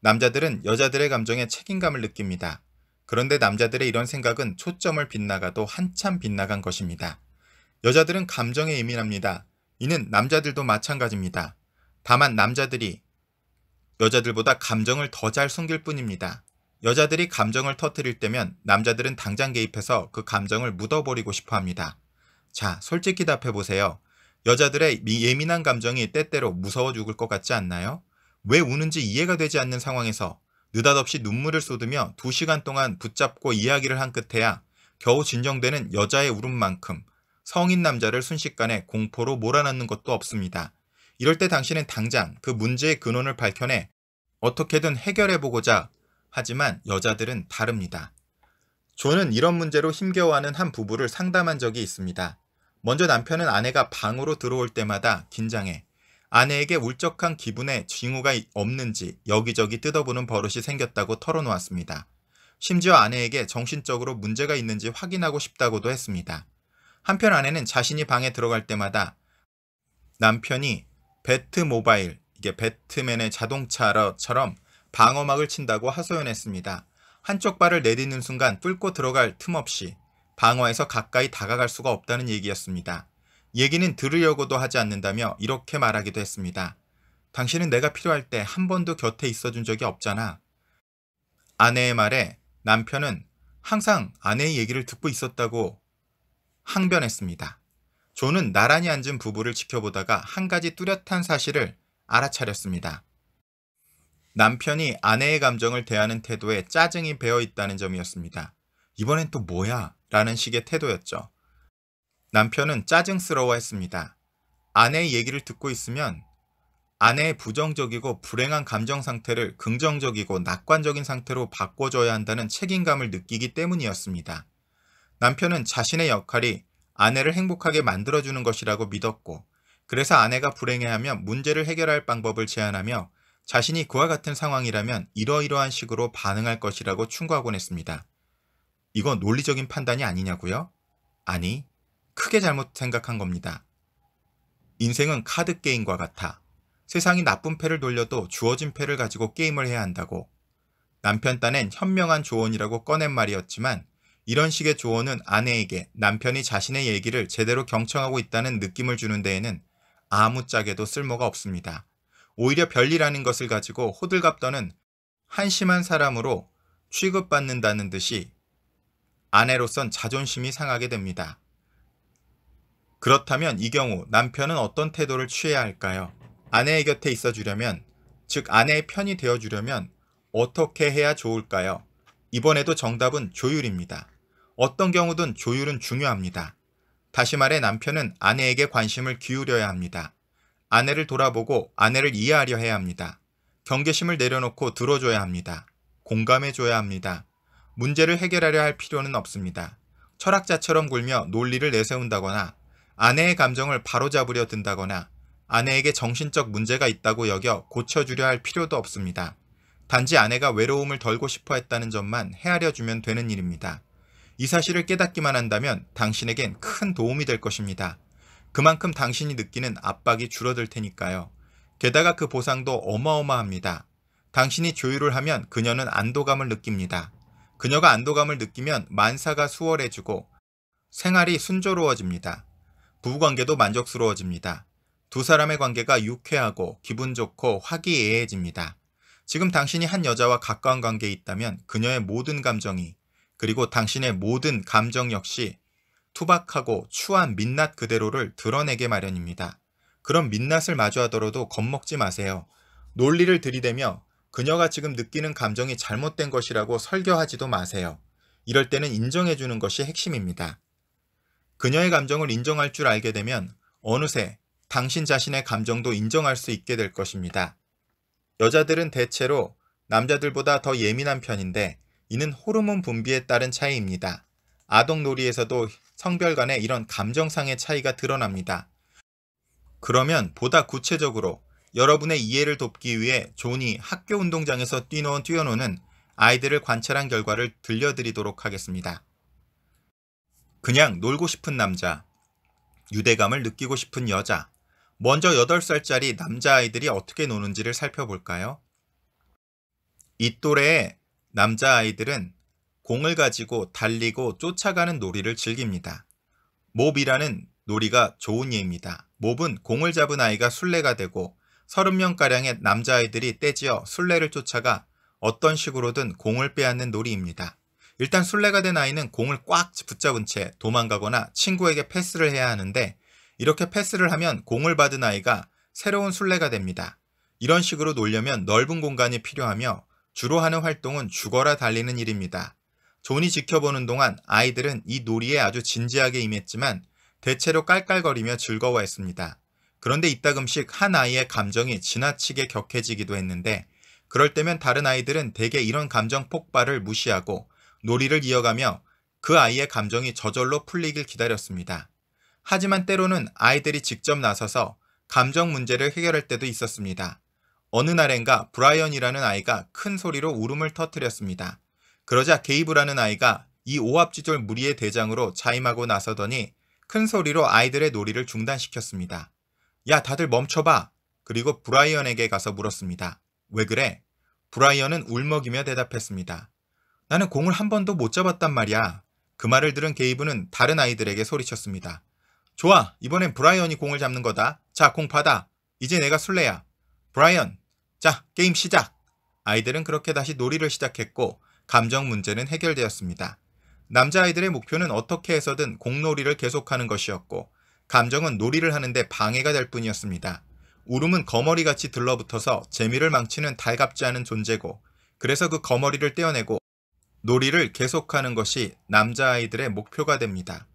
남자들은 여자들의 감정에 책임감을 느낍니다. 그런데 남자들의 이런 생각은 초점을 빗나가도 한참 빗나간 것입니다. 여자들은 감정에 예민합니다. 이는 남자들도 마찬가지입니다. 다만 남자들이 여자들보다 감정을 더 잘 숨길 뿐입니다. 여자들이 감정을 터뜨릴 때면 남자들은 당장 개입해서 그 감정을 묻어버리고 싶어 합니다. 자, 솔직히 답해보세요. 여자들의 예민한 감정이 때때로 무서워 죽을 것 같지 않나요? 왜 우는지 이해가 되지 않는 상황에서 느닷없이 눈물을 쏟으며 2시간 동안 붙잡고 이야기를 한 끝에야 겨우 진정되는 여자의 울음만큼 성인 남자를 순식간에 공포로 몰아넣는 것도 없습니다. 이럴 때 당신은 당장 그 문제의 근원을 밝혀내 어떻게든 해결해보고자 하지만 여자들은 다릅니다. 존은 이런 문제로 힘겨워하는 한 부부를 상담한 적이 있습니다. 먼저 남편은 아내가 방으로 들어올 때마다 긴장해 아내에게 울적한 기분에 징후가 없는지 여기저기 뜯어보는 버릇이 생겼다고 털어놓았습니다. 심지어 아내에게 정신적으로 문제가 있는지 확인하고 싶다고도 했습니다. 한편 아내는 자신이 방에 들어갈 때마다 남편이 배트모바일, 이게 배트맨의 자동차처럼 방어막을 친다고 하소연했습니다. 한쪽 발을 내딛는 순간 뚫고 들어갈 틈 없이 방어에서 가까이 다가갈 수가 없다는 얘기였습니다. 얘기는 들으려고도 하지 않는다며 이렇게 말하기도 했습니다. 당신은 내가 필요할 때 한 번도 곁에 있어준 적이 없잖아. 아내의 말에 남편은 항상 아내의 얘기를 듣고 있었다고 항변했습니다. 존은 나란히 앉은 부부를 지켜보다가 한 가지 뚜렷한 사실을 알아차렸습니다. 남편이 아내의 감정을 대하는 태도에 짜증이 배어 있다는 점이었습니다. 이번엔 또 뭐야? 라는 식의 태도였죠. 남편은 짜증스러워 했습니다. 아내의 얘기를 듣고 있으면 아내의 부정적이고 불행한 감정 상태를 긍정적이고 낙관적인 상태로 바꿔줘야 한다는 책임감을 느끼기 때문이었습니다. 남편은 자신의 역할이 아내를 행복하게 만들어주는 것이라고 믿었고, 그래서 아내가 불행해하면 문제를 해결할 방법을 제안하며 자신이 그와 같은 상황이라면 이러이러한 식으로 반응할 것이라고 충고하곤 했습니다. 이건 논리적인 판단이 아니냐고요? 아니, 크게 잘못 생각한 겁니다. 인생은 카드 게임과 같아. 세상이 나쁜 패를 돌려도 주어진 패를 가지고 게임을 해야 한다고. 남편 딴엔 현명한 조언이라고 꺼낸 말이었지만 이런 식의 조언은 아내에게 남편이 자신의 얘기를 제대로 경청하고 있다는 느낌을 주는 데에는 아무짝에도 쓸모가 없습니다. 오히려 별리라는 것을 가지고 호들갑 떠는 한심한 사람으로 취급받는다는 듯이 아내로선 자존심이 상하게 됩니다. 그렇다면 이 경우 남편은 어떤 태도를 취해야 할까요? 아내의 곁에 있어 주려면, 즉 아내의 편이 되어 주려면 어떻게 해야 좋을까요? 이번에도 정답은 조율입니다. 어떤 경우든 조율은 중요합니다. 다시 말해 남편은 아내에게 관심을 기울여야 합니다. 아내를 돌아보고 아내를 이해하려 해야 합니다. 경계심을 내려놓고 들어줘야 합니다. 공감해줘야 합니다. 문제를 해결하려 할 필요는 없습니다. 철학자처럼 굴며 논리를 내세운다거나 아내의 감정을 바로잡으려 든다거나 아내에게 정신적 문제가 있다고 여겨 고쳐주려 할 필요도 없습니다. 단지 아내가 외로움을 덜고 싶어 했다는 점만 헤아려 주면 되는 일입니다. 이 사실을 깨닫기만 한다면 당신에겐 큰 도움이 될 것입니다. 그만큼 당신이 느끼는 압박이 줄어들 테니까요. 게다가 그 보상도 어마어마합니다. 당신이 조율을 하면 그녀는 안도감을 느낍니다. 그녀가 안도감을 느끼면 만사가 수월해지고 생활이 순조로워집니다. 부부관계도 만족스러워집니다. 두 사람의 관계가 유쾌하고 기분 좋고 화기애애해집니다. 지금 당신이 한 여자와 가까운 관계에 있다면 그녀의 모든 감정이 그리고 당신의 모든 감정 역시 투박하고 추한 민낯 그대로를 드러내게 마련입니다. 그런 민낯을 마주하더라도 겁먹지 마세요. 논리를 들이대며 그녀가 지금 느끼는 감정이 잘못된 것이라고 설교하지도 마세요. 이럴 때는 인정해주는 것이 핵심입니다. 그녀의 감정을 인정할 줄 알게 되면 어느새 당신 자신의 감정도 인정할 수 있게 될 것입니다. 여자들은 대체로 남자들보다 더 예민한 편인데 이는 호르몬 분비에 따른 차이입니다. 아동놀이에서도 성별 간의 이런 감정상의 차이가 드러납니다. 그러면 보다 구체적으로 여러분의 이해를 돕기 위해 존이 학교 운동장에서 뛰노는 뛰어노는 아이들을 관찰한 결과를 들려드리도록 하겠습니다. 그냥 놀고 싶은 남자, 유대감을 느끼고 싶은 여자, 먼저 8살짜리 남자아이들이 어떻게 노는지를 살펴볼까요? 이 또래의 남자아이들은 공을 가지고 달리고 쫓아가는 놀이를 즐깁니다. 몹이라는 놀이가 좋은 예입니다. 몹은 공을 잡은 아이가 술래가 되고 30명가량의 남자아이들이 떼지어 술래를 쫓아가 어떤 식으로든 공을 빼앗는 놀이입니다. 일단 술래가 된 아이는 공을 꽉 붙잡은 채 도망가거나 친구에게 패스를 해야 하는데 이렇게 패스를 하면 공을 받은 아이가 새로운 술래가 됩니다. 이런 식으로 놀려면 넓은 공간이 필요하며 주로 하는 활동은 죽어라 달리는 일입니다. 존이 지켜보는 동안 아이들은 이 놀이에 아주 진지하게 임했지만 대체로 깔깔거리며 즐거워했습니다. 그런데 이따금씩 한 아이의 감정이 지나치게 격해지기도 했는데 그럴 때면 다른 아이들은 대개 이런 감정 폭발을 무시하고 놀이를 이어가며 그 아이의 감정이 저절로 풀리길 기다렸습니다. 하지만 때로는 아이들이 직접 나서서 감정 문제를 해결할 때도 있었습니다. 어느 날엔가 브라이언이라는 아이가 큰 소리로 울음을 터뜨렸습니다. 그러자 게이브라는 아이가 이 오합지졸 무리의 대장으로 자임하고 나서더니 큰 소리로 아이들의 놀이를 중단시켰습니다. 야 다들 멈춰봐! 그리고 브라이언에게 가서 물었습니다. 왜 그래? 브라이언은 울먹이며 대답했습니다. 나는 공을 한 번도 못 잡았단 말이야. 그 말을 들은 게이브는 다른 아이들에게 소리쳤습니다. 좋아, 이번엔 브라이언이 공을 잡는 거다. 자, 공 받아. 이제 내가 술래야. 브라이언, 자, 게임 시작! 아이들은 그렇게 다시 놀이를 시작했고 감정 문제는 해결되었습니다. 남자아이들의 목표는 어떻게 해서든 공놀이를 계속하는 것이었고 감정은 놀이를 하는데 방해가 될 뿐이었습니다. 울음은 거머리같이 들러붙어서 재미를 망치는 달갑지 않은 존재고 그래서 그 거머리를 떼어내고 놀이를 계속하는 것이 남자아이들의 목표가 됩니다.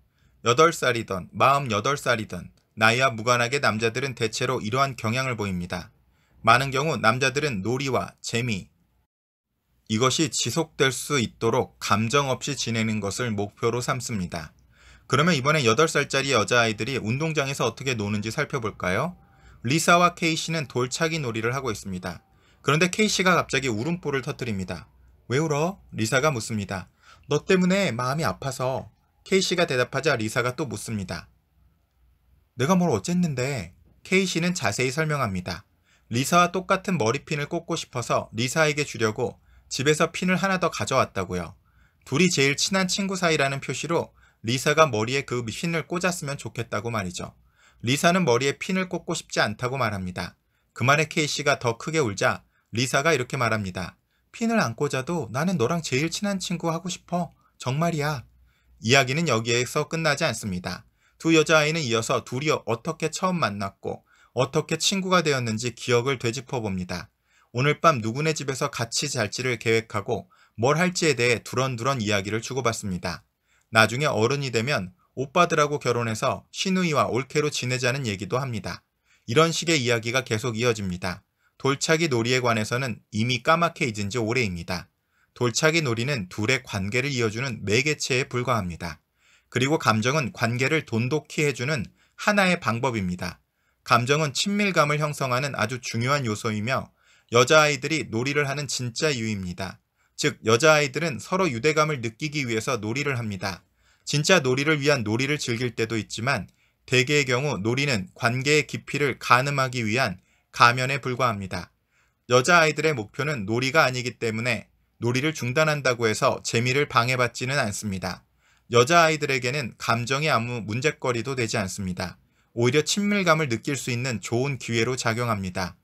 8살이던 음8살이던 나이와 무관하게 남자들은 대체로 이러한 경향을 보입니다. 많은 경우 남자들은 놀이와 재미, 이것이 지속될 수 있도록 감정 없이 지내는 것을 목표로 삼습니다. 그러면 이번에 8살짜리 여자아이들이 운동장에서 어떻게 노는지 살펴볼까요? 리사와 케이씨는 돌차기 놀이를 하고 있습니다. 그런데 케이씨가 갑자기 울음보를 터뜨립니다. 왜 울어? 리사가 묻습니다. 너 때문에 마음이 아파서. 케이씨가 대답하자 리사가 또 묻습니다. 내가 뭘 어쨌는데? 케이씨는 자세히 설명합니다. 리사와 똑같은 머리핀을 꽂고 싶어서 리사에게 주려고 집에서 핀을 하나 더 가져왔다고요. 둘이 제일 친한 친구 사이라는 표시로 리사가 머리에 그 핀을 꽂았으면 좋겠다고 말이죠. 리사는 머리에 핀을 꽂고 싶지 않다고 말합니다. 그말에 케이씨가 더 크게 울자 리사가 이렇게 말합니다. 핀을 안 꽂아도 나는 너랑 제일 친한 친구 하고 싶어. 정말이야. 이야기는 여기에서 끝나지 않습니다. 두 여자아이는 이어서 둘이 어떻게 처음 만났고 어떻게 친구가 되었는지 기억을 되짚어 봅니다. 오늘 밤 누구네 집에서 같이 잘지를 계획하고 뭘 할지에 대해 두런두런 이야기를 주고받습니다. 나중에 어른이 되면 오빠들하고 결혼해서 신우이와 올케로 지내자는 얘기도 합니다. 이런 식의 이야기가 계속 이어집니다. 돌차기 놀이에 관해서는 이미 까맣게 잊은 지 오래입니다. 돌차기 놀이는 둘의 관계를 이어주는 매개체에 불과합니다. 그리고 감정은 관계를 돈독히 해주는 하나의 방법입니다. 감정은 친밀감을 형성하는 아주 중요한 요소이며 여자아이들이 놀이를 하는 진짜 이유입니다. 즉 여자아이들은 서로 유대감을 느끼기 위해서 놀이를 합니다. 진짜 놀이를 위한 놀이를 즐길 때도 있지만 대개의 경우 놀이는 관계의 깊이를 가늠하기 위한 가면에 불과합니다. 여자아이들의 목표는 놀이가 아니기 때문에 놀이를 중단한다고 해서 재미를 방해받지는 않습니다. 여자아이들에게는 감정이 아무 문제거리도 되지 않습니다. 오히려 친밀감을 느낄 수 있는 좋은 기회로 작용합니다.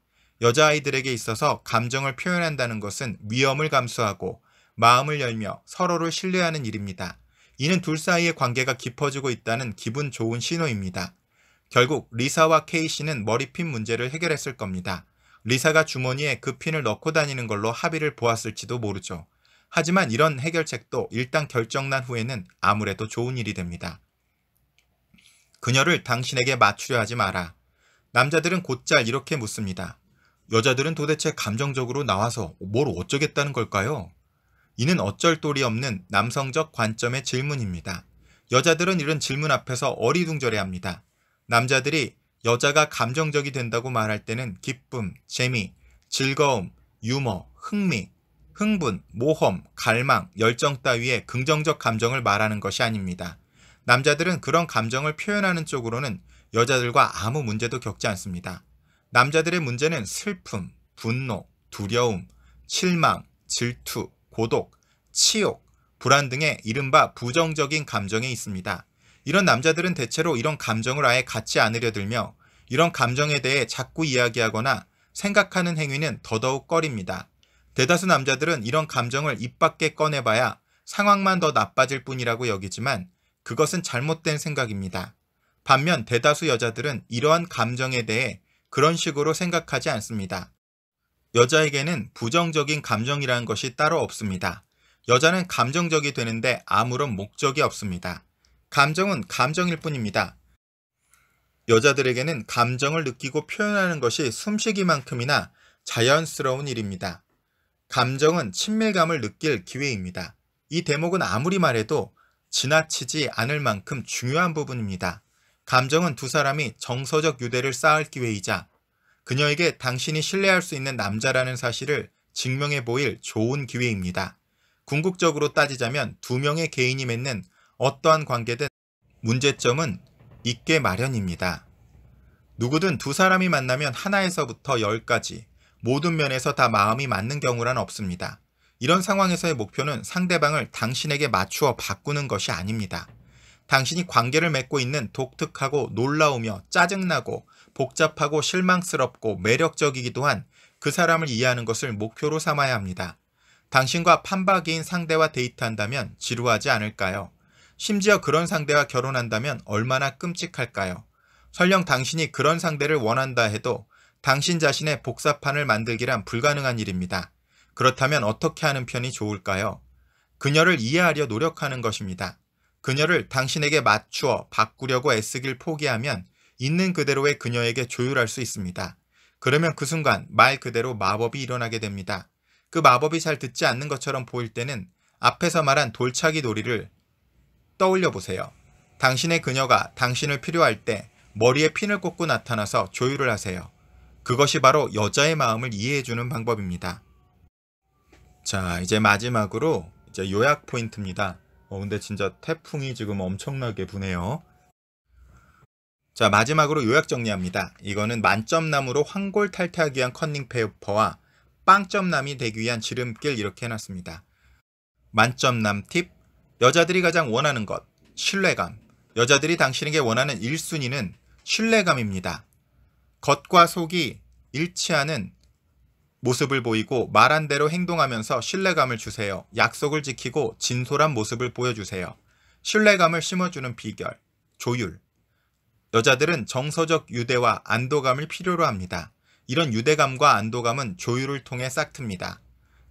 여자아이들에게 있어서 감정을 표현한다는 것은 위험을 감수하고 마음을 열며 서로를 신뢰하는 일입니다. 이는 둘 사이의 관계가 깊어지고 있다는 기분 좋은 신호입니다. 결국 리사와 케이씨는 머리핀 문제를 해결했을 겁니다. 리사가 주머니에 그 핀을 넣고 다니는 걸로 합의를 보았을지도 모르죠. 하지만 이런 해결책도 일단 결정난 후에는 아무래도 좋은 일이 됩니다. 그녀를 당신에게 맞추려 하지 마라. 남자들은 곧잘 이렇게 묻습니다. 여자들은 도대체 감정적으로 나와서 뭘 어쩌겠다는 걸까요? 이는 어쩔 도리 없는 남성적 관점의 질문입니다. 여자들은 이런 질문 앞에서 어리둥절해합니다. 남자들이 여자가 감정적이 된다고 말할 때는 기쁨, 재미, 즐거움, 유머, 흥미, 흥분, 모험, 갈망, 열정 따위의 긍정적 감정을 말하는 것이 아닙니다. 남자들은 그런 감정을 표현하는 쪽으로는 여자들과 아무 문제도 겪지 않습니다. 남자들의 문제는 슬픔, 분노, 두려움, 실망, 질투, 고독, 치욕, 불안 등의 이른바 부정적인 감정에 있습니다. 이런 남자들은 대체로 이런 감정을 아예 갖지 않으려 들며 이런 감정에 대해 자꾸 이야기하거나 생각하는 행위는 더더욱 꺼립니다. 대다수 남자들은 이런 감정을 입 밖에 꺼내봐야 상황만 더 나빠질 뿐이라고 여기지만 그것은 잘못된 생각입니다. 반면 대다수 여자들은 이러한 감정에 대해 그런 식으로 생각하지 않습니다. 여자에게는 부정적인 감정이라는 것이 따로 없습니다. 여자는 감정적이 되는데 아무런 목적이 없습니다. 감정은 감정일 뿐입니다. 여자들에게는 감정을 느끼고 표현하는 것이 숨쉬기만큼이나 자연스러운 일입니다. 감정은 친밀감을 느낄 기회입니다. 이 대목은 아무리 말해도 지나치지 않을 만큼 중요한 부분입니다. 감정은 두 사람이 정서적 유대를 쌓을 기회이자 그녀에게 당신이 신뢰할 수 있는 남자라는 사실을 증명해 보일 좋은 기회입니다. 궁극적으로 따지자면 두 명의 개인이 맺는 어떠한 관계든 문제점은 있게 마련입니다. 누구든 두 사람이 만나면 하나에서부터 열까지 모든 면에서 다 마음이 맞는 경우란 없습니다. 이런 상황에서의 목표는 상대방을 당신에게 맞추어 바꾸는 것이 아닙니다. 당신이 관계를 맺고 있는 독특하고 놀라우며 짜증나고 복잡하고 실망스럽고 매력적이기도 한 그 사람을 이해하는 것을 목표로 삼아야 합니다. 당신과 판박이인 상대와 데이트한다면 지루하지 않을까요? 심지어 그런 상대와 결혼한다면 얼마나 끔찍할까요? 설령 당신이 그런 상대를 원한다 해도 당신 자신의 복사판을 만들기란 불가능한 일입니다. 그렇다면 어떻게 하는 편이 좋을까요? 그녀를 이해하려 노력하는 것입니다. 그녀를 당신에게 맞추어 바꾸려고 애쓰길 포기하면 있는 그대로의 그녀에게 조율할 수 있습니다. 그러면 그 순간 말 그대로 마법이 일어나게 됩니다. 그 마법이 잘 듣지 않는 것처럼 보일 때는 앞에서 말한 돌차기 놀이를 떠올려 보세요. 당신의 그녀가 당신을 필요할 때 머리에 핀을 꽂고 나타나서 조율을 하세요. 그것이 바로 여자의 마음을 이해해주는 방법입니다. 자, 이제 마지막으로 이제 요약 포인트입니다. 어, 근데 진짜 태풍이 지금 엄청나게 부네요. 자 마지막으로 요약 정리합니다. 이거는 만점남으로 황골 탈퇴하기 위한 컨닝 페이퍼와 빵점남이 되기 위한 지름길 이렇게 해놨습니다. 만점남 팁 여자들이 가장 원하는 것 신뢰감 여자들이 당신에게 원하는 1순위는 신뢰감입니다. 겉과 속이 일치하는 모습을 보이고 말한 대로 행동하면서 신뢰감을 주세요. 약속을 지키고 진솔한 모습을 보여주세요. 신뢰감을 심어주는 비결, 조율. 여자들은 정서적 유대와 안도감을 필요로 합니다. 이런 유대감과 안도감은 조율을 통해 싹틉니다.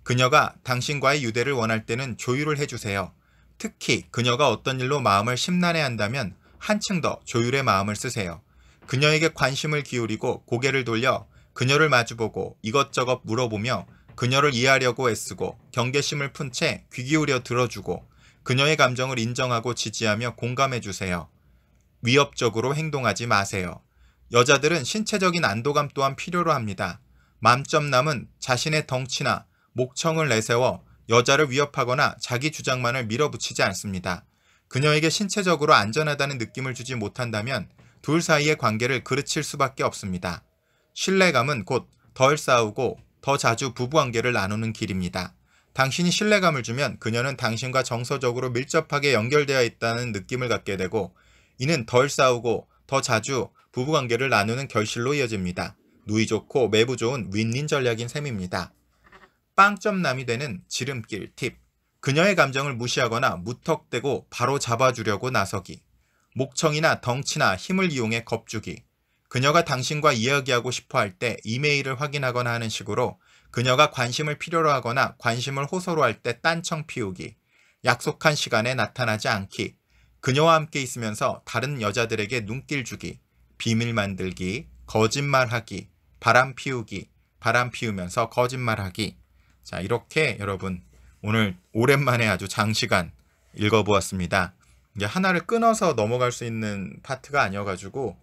그녀가 당신과의 유대를 원할 때는 조율을 해주세요. 특히 그녀가 어떤 일로 마음을 심란해 한다면 한층 더 조율의 마음을 쓰세요. 그녀에게 관심을 기울이고 고개를 돌려 그녀를 마주보고 이것저것 물어보며 그녀를 이해하려고 애쓰고 경계심을 푼 채 귀 기울여 들어주고 그녀의 감정을 인정하고 지지하며 공감해주세요. 위협적으로 행동하지 마세요. 여자들은 신체적인 안도감 또한 필요로 합니다. 맘점남은 자신의 덩치나 목청을 내세워 여자를 위협하거나 자기 주장만을 밀어붙이지 않습니다. 그녀에게 신체적으로 안전하다는 느낌을 주지 못한다면 둘 사이의 관계를 그르칠 수밖에 없습니다. 신뢰감은 곧 덜 싸우고 더 자주 부부관계를 나누는 길입니다. 당신이 신뢰감을 주면 그녀는 당신과 정서적으로 밀접하게 연결되어 있다는 느낌을 갖게 되고 이는 덜 싸우고 더 자주 부부관계를 나누는 결실로 이어집니다. 누이 좋고 매부 좋은 윈윈 전략인 셈입니다. 빵점남이 되는 지름길 팁 그녀의 감정을 무시하거나 무턱대고 바로 잡아주려고 나서기 목청이나 덩치나 힘을 이용해 겁주기 그녀가 당신과 이야기하고 싶어 할 때 이메일을 확인하거나 하는 식으로 그녀가 관심을 필요로 하거나 관심을 호소로 할 때 딴청 피우기, 약속한 시간에 나타나지 않기, 그녀와 함께 있으면서 다른 여자들에게 눈길 주기, 비밀 만들기, 거짓말하기, 바람 피우기, 바람 피우면서 거짓말하기. 자, 이렇게 여러분 오늘 오랜만에 아주 장시간 읽어보았습니다. 이제 하나를 끊어서 넘어갈 수 있는 파트가 아니어가지고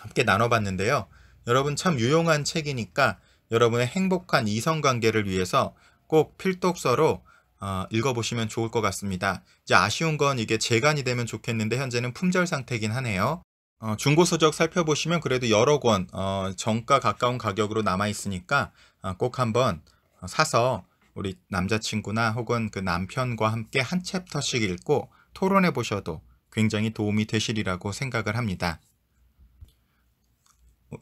함께 나눠봤는데요. 여러분 참 유용한 책이니까 여러분의 행복한 이성관계를 위해서 꼭 필독서로 어, 읽어보시면 좋을 것 같습니다. 이제 아쉬운 건 이게 재간이 되면 좋겠는데 현재는 품절 상태긴 하네요. 어, 중고 서적 살펴보시면 그래도 여러 권 어, 정가 가까운 가격으로 남아 있으니까 어, 꼭 한번 사서 우리 남자친구나 혹은 그 남편과 함께 한 챕터씩 읽고 토론해 보셔도 굉장히 도움이 되시리라고 생각을 합니다.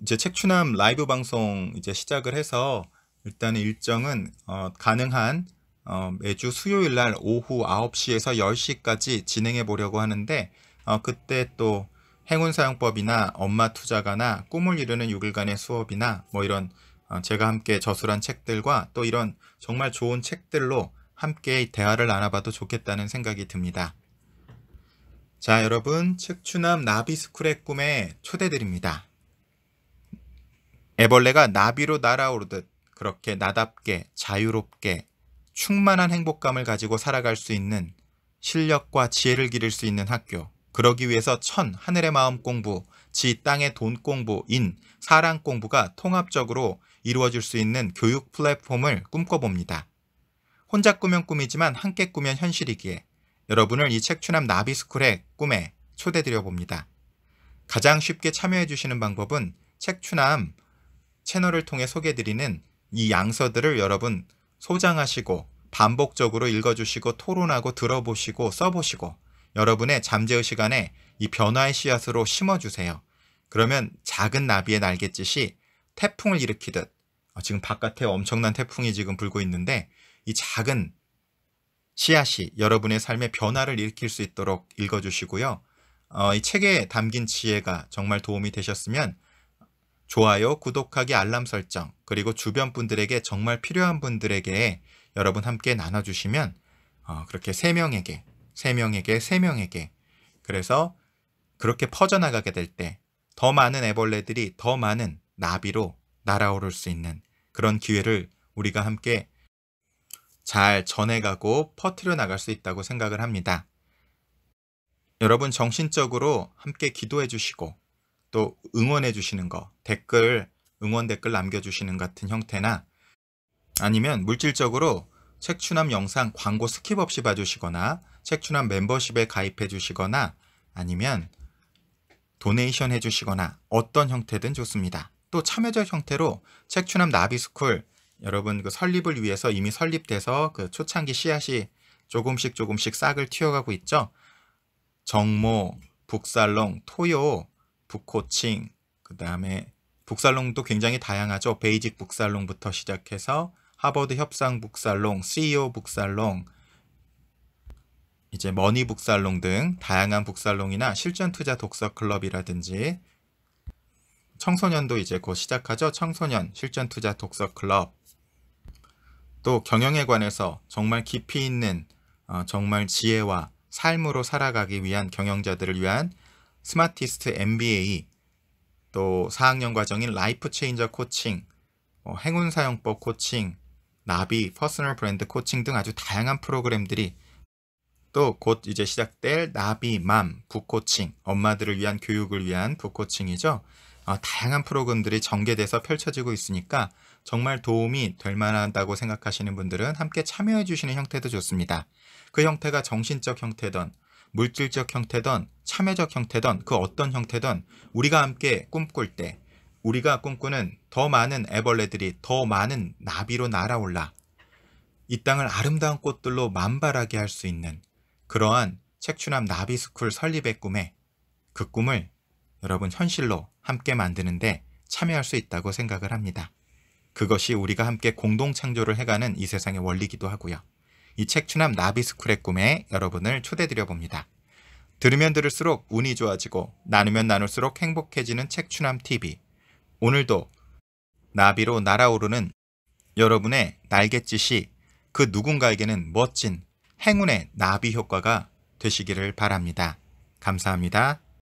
이제 책추남 라이브 방송 이제 시작을 해서 일단은 일정은 어, 가능한 어, 매주 수요일 날 오후 9시에서 10시까지 진행해 보려고 하는데 어, 그때 또 행운 사용법이나 엄마 투자가나 꿈을 이루는 6일간의 수업이나 뭐 이런 어, 제가 함께 저술한 책들과 또 이런 정말 좋은 책들로 함께 대화를 나눠봐도 좋겠다는 생각이 듭니다. 자 여러분 측추남 나비스쿨의 꿈에 초대드립니다. 애벌레가 나비로 날아오르듯 그렇게 나답게 자유롭게 충만한 행복감을 가지고 살아갈 수 있는 실력과 지혜를 기를 수 있는 학교. 그러기 위해서 천 하늘의 마음 공부, 지 땅의 돈 공부, 인 사랑 공부가 통합적으로 이루어질 수 있는 교육 플랫폼을 꿈꿔봅니다. 혼자 꾸면 꿈이지만 함께 꾸면 현실이기에 여러분을 이 책추남 나비스쿨의 꿈에 초대드려 봅니다. 가장 쉽게 참여해 주시는 방법은 책추남 채널을 통해 소개드리는 이 양서들을 여러분 소장하시고 반복적으로 읽어주시고 토론하고 들어보시고 써보시고 여러분의 잠재의식 안에 이 변화의 씨앗으로 심어주세요. 그러면 작은 나비의 날갯짓이 태풍을 일으키듯 어, 지금 바깥에 엄청난 태풍이 지금 불고 있는데 이 작은 씨앗이 여러분의 삶에 변화를 일으킬 수 있도록 읽어주시고요. 어, 이 책에 담긴 지혜가 정말 도움이 되셨으면 좋아요, 구독하기, 알람 설정, 그리고 주변 분들에게 정말 필요한 분들에게 여러분 함께 나눠주시면 어, 그렇게 3명에게, 3명에게, 3명에게 그래서 그렇게 퍼져나가게 될 때 더 많은 애벌레들이 더 많은 나비로 날아오를 수 있는 그런 기회를 우리가 함께 잘 전해가고 퍼트려 나갈 수 있다고 생각을 합니다. 여러분 정신적으로 함께 기도해 주시고 또 응원해 주시는 거, 댓글, 응원 댓글 남겨주시는 같은 형태나 아니면 물질적으로 책 추남 영상 광고 스킵 없이 봐주시거나 책 추남 멤버십에 가입해 주시거나 아니면 도네이션 해 주시거나 어떤 형태든 좋습니다. 또 참여적 형태로 책 추남 나비스쿨 여러분 그 설립을 위해서 이미 설립돼서 그 초창기 씨앗이 조금씩 조금씩 싹을 튀어가고 있죠. 정모, 북살롱, 토요 북코칭, 그 다음에 북살롱도 굉장히 다양하죠. 베이직 북살롱부터 시작해서 하버드 협상 북살롱, CEO 북살롱, 이제 머니 북살롱 등 다양한 북살롱이나 실전 투자 독서 클럽이라든지 청소년도 이제 곧 시작하죠. 청소년 실전 투자 독서 클럽. 또 경영에 관해서 정말 깊이 있는 어, 정말 지혜와 삶으로 살아가기 위한 경영자들을 위한 스마티스트 MBA, 또 4학년 과정인 라이프 체인저 코칭, 어, 행운 사용법 코칭, 나비, 퍼스널 브랜드 코칭 등 아주 다양한 프로그램들이 또 곧 이제 시작될 나비맘, 북코칭 엄마들을 위한 교육을 위한 북코칭이죠 어, 아, 다양한 프로그램들이 전개돼서 펼쳐지고 있으니까 정말 도움이 될 만하다고 생각하시는 분들은 함께 참여해 주시는 형태도 좋습니다. 그 형태가 정신적 형태든 물질적 형태든 참여적 형태든 그 어떤 형태든 우리가 함께 꿈꿀 때 우리가 꿈꾸는 더 많은 애벌레들이 더 많은 나비로 날아올라 이 땅을 아름다운 꽃들로 만발하게 할 수 있는 그러한 책추남 나비스쿨 설립의 꿈에 그 꿈을 여러분 현실로 함께 만드는데 참여할 수 있다고 생각을 합니다. 그것이 우리가 함께 공동 창조를 해가는 이 세상의 원리기도 하고요. 이 책추남 나비스쿨의 꿈에 여러분을 초대드려 봅니다. 들으면 들을수록 운이 좋아지고 나누면 나눌수록 행복해지는 책추남 TV. 오늘도 나비로 날아오르는 여러분의 날갯짓이 그 누군가에게는 멋진 행운의 나비 효과가 되시기를 바랍니다. 감사합니다.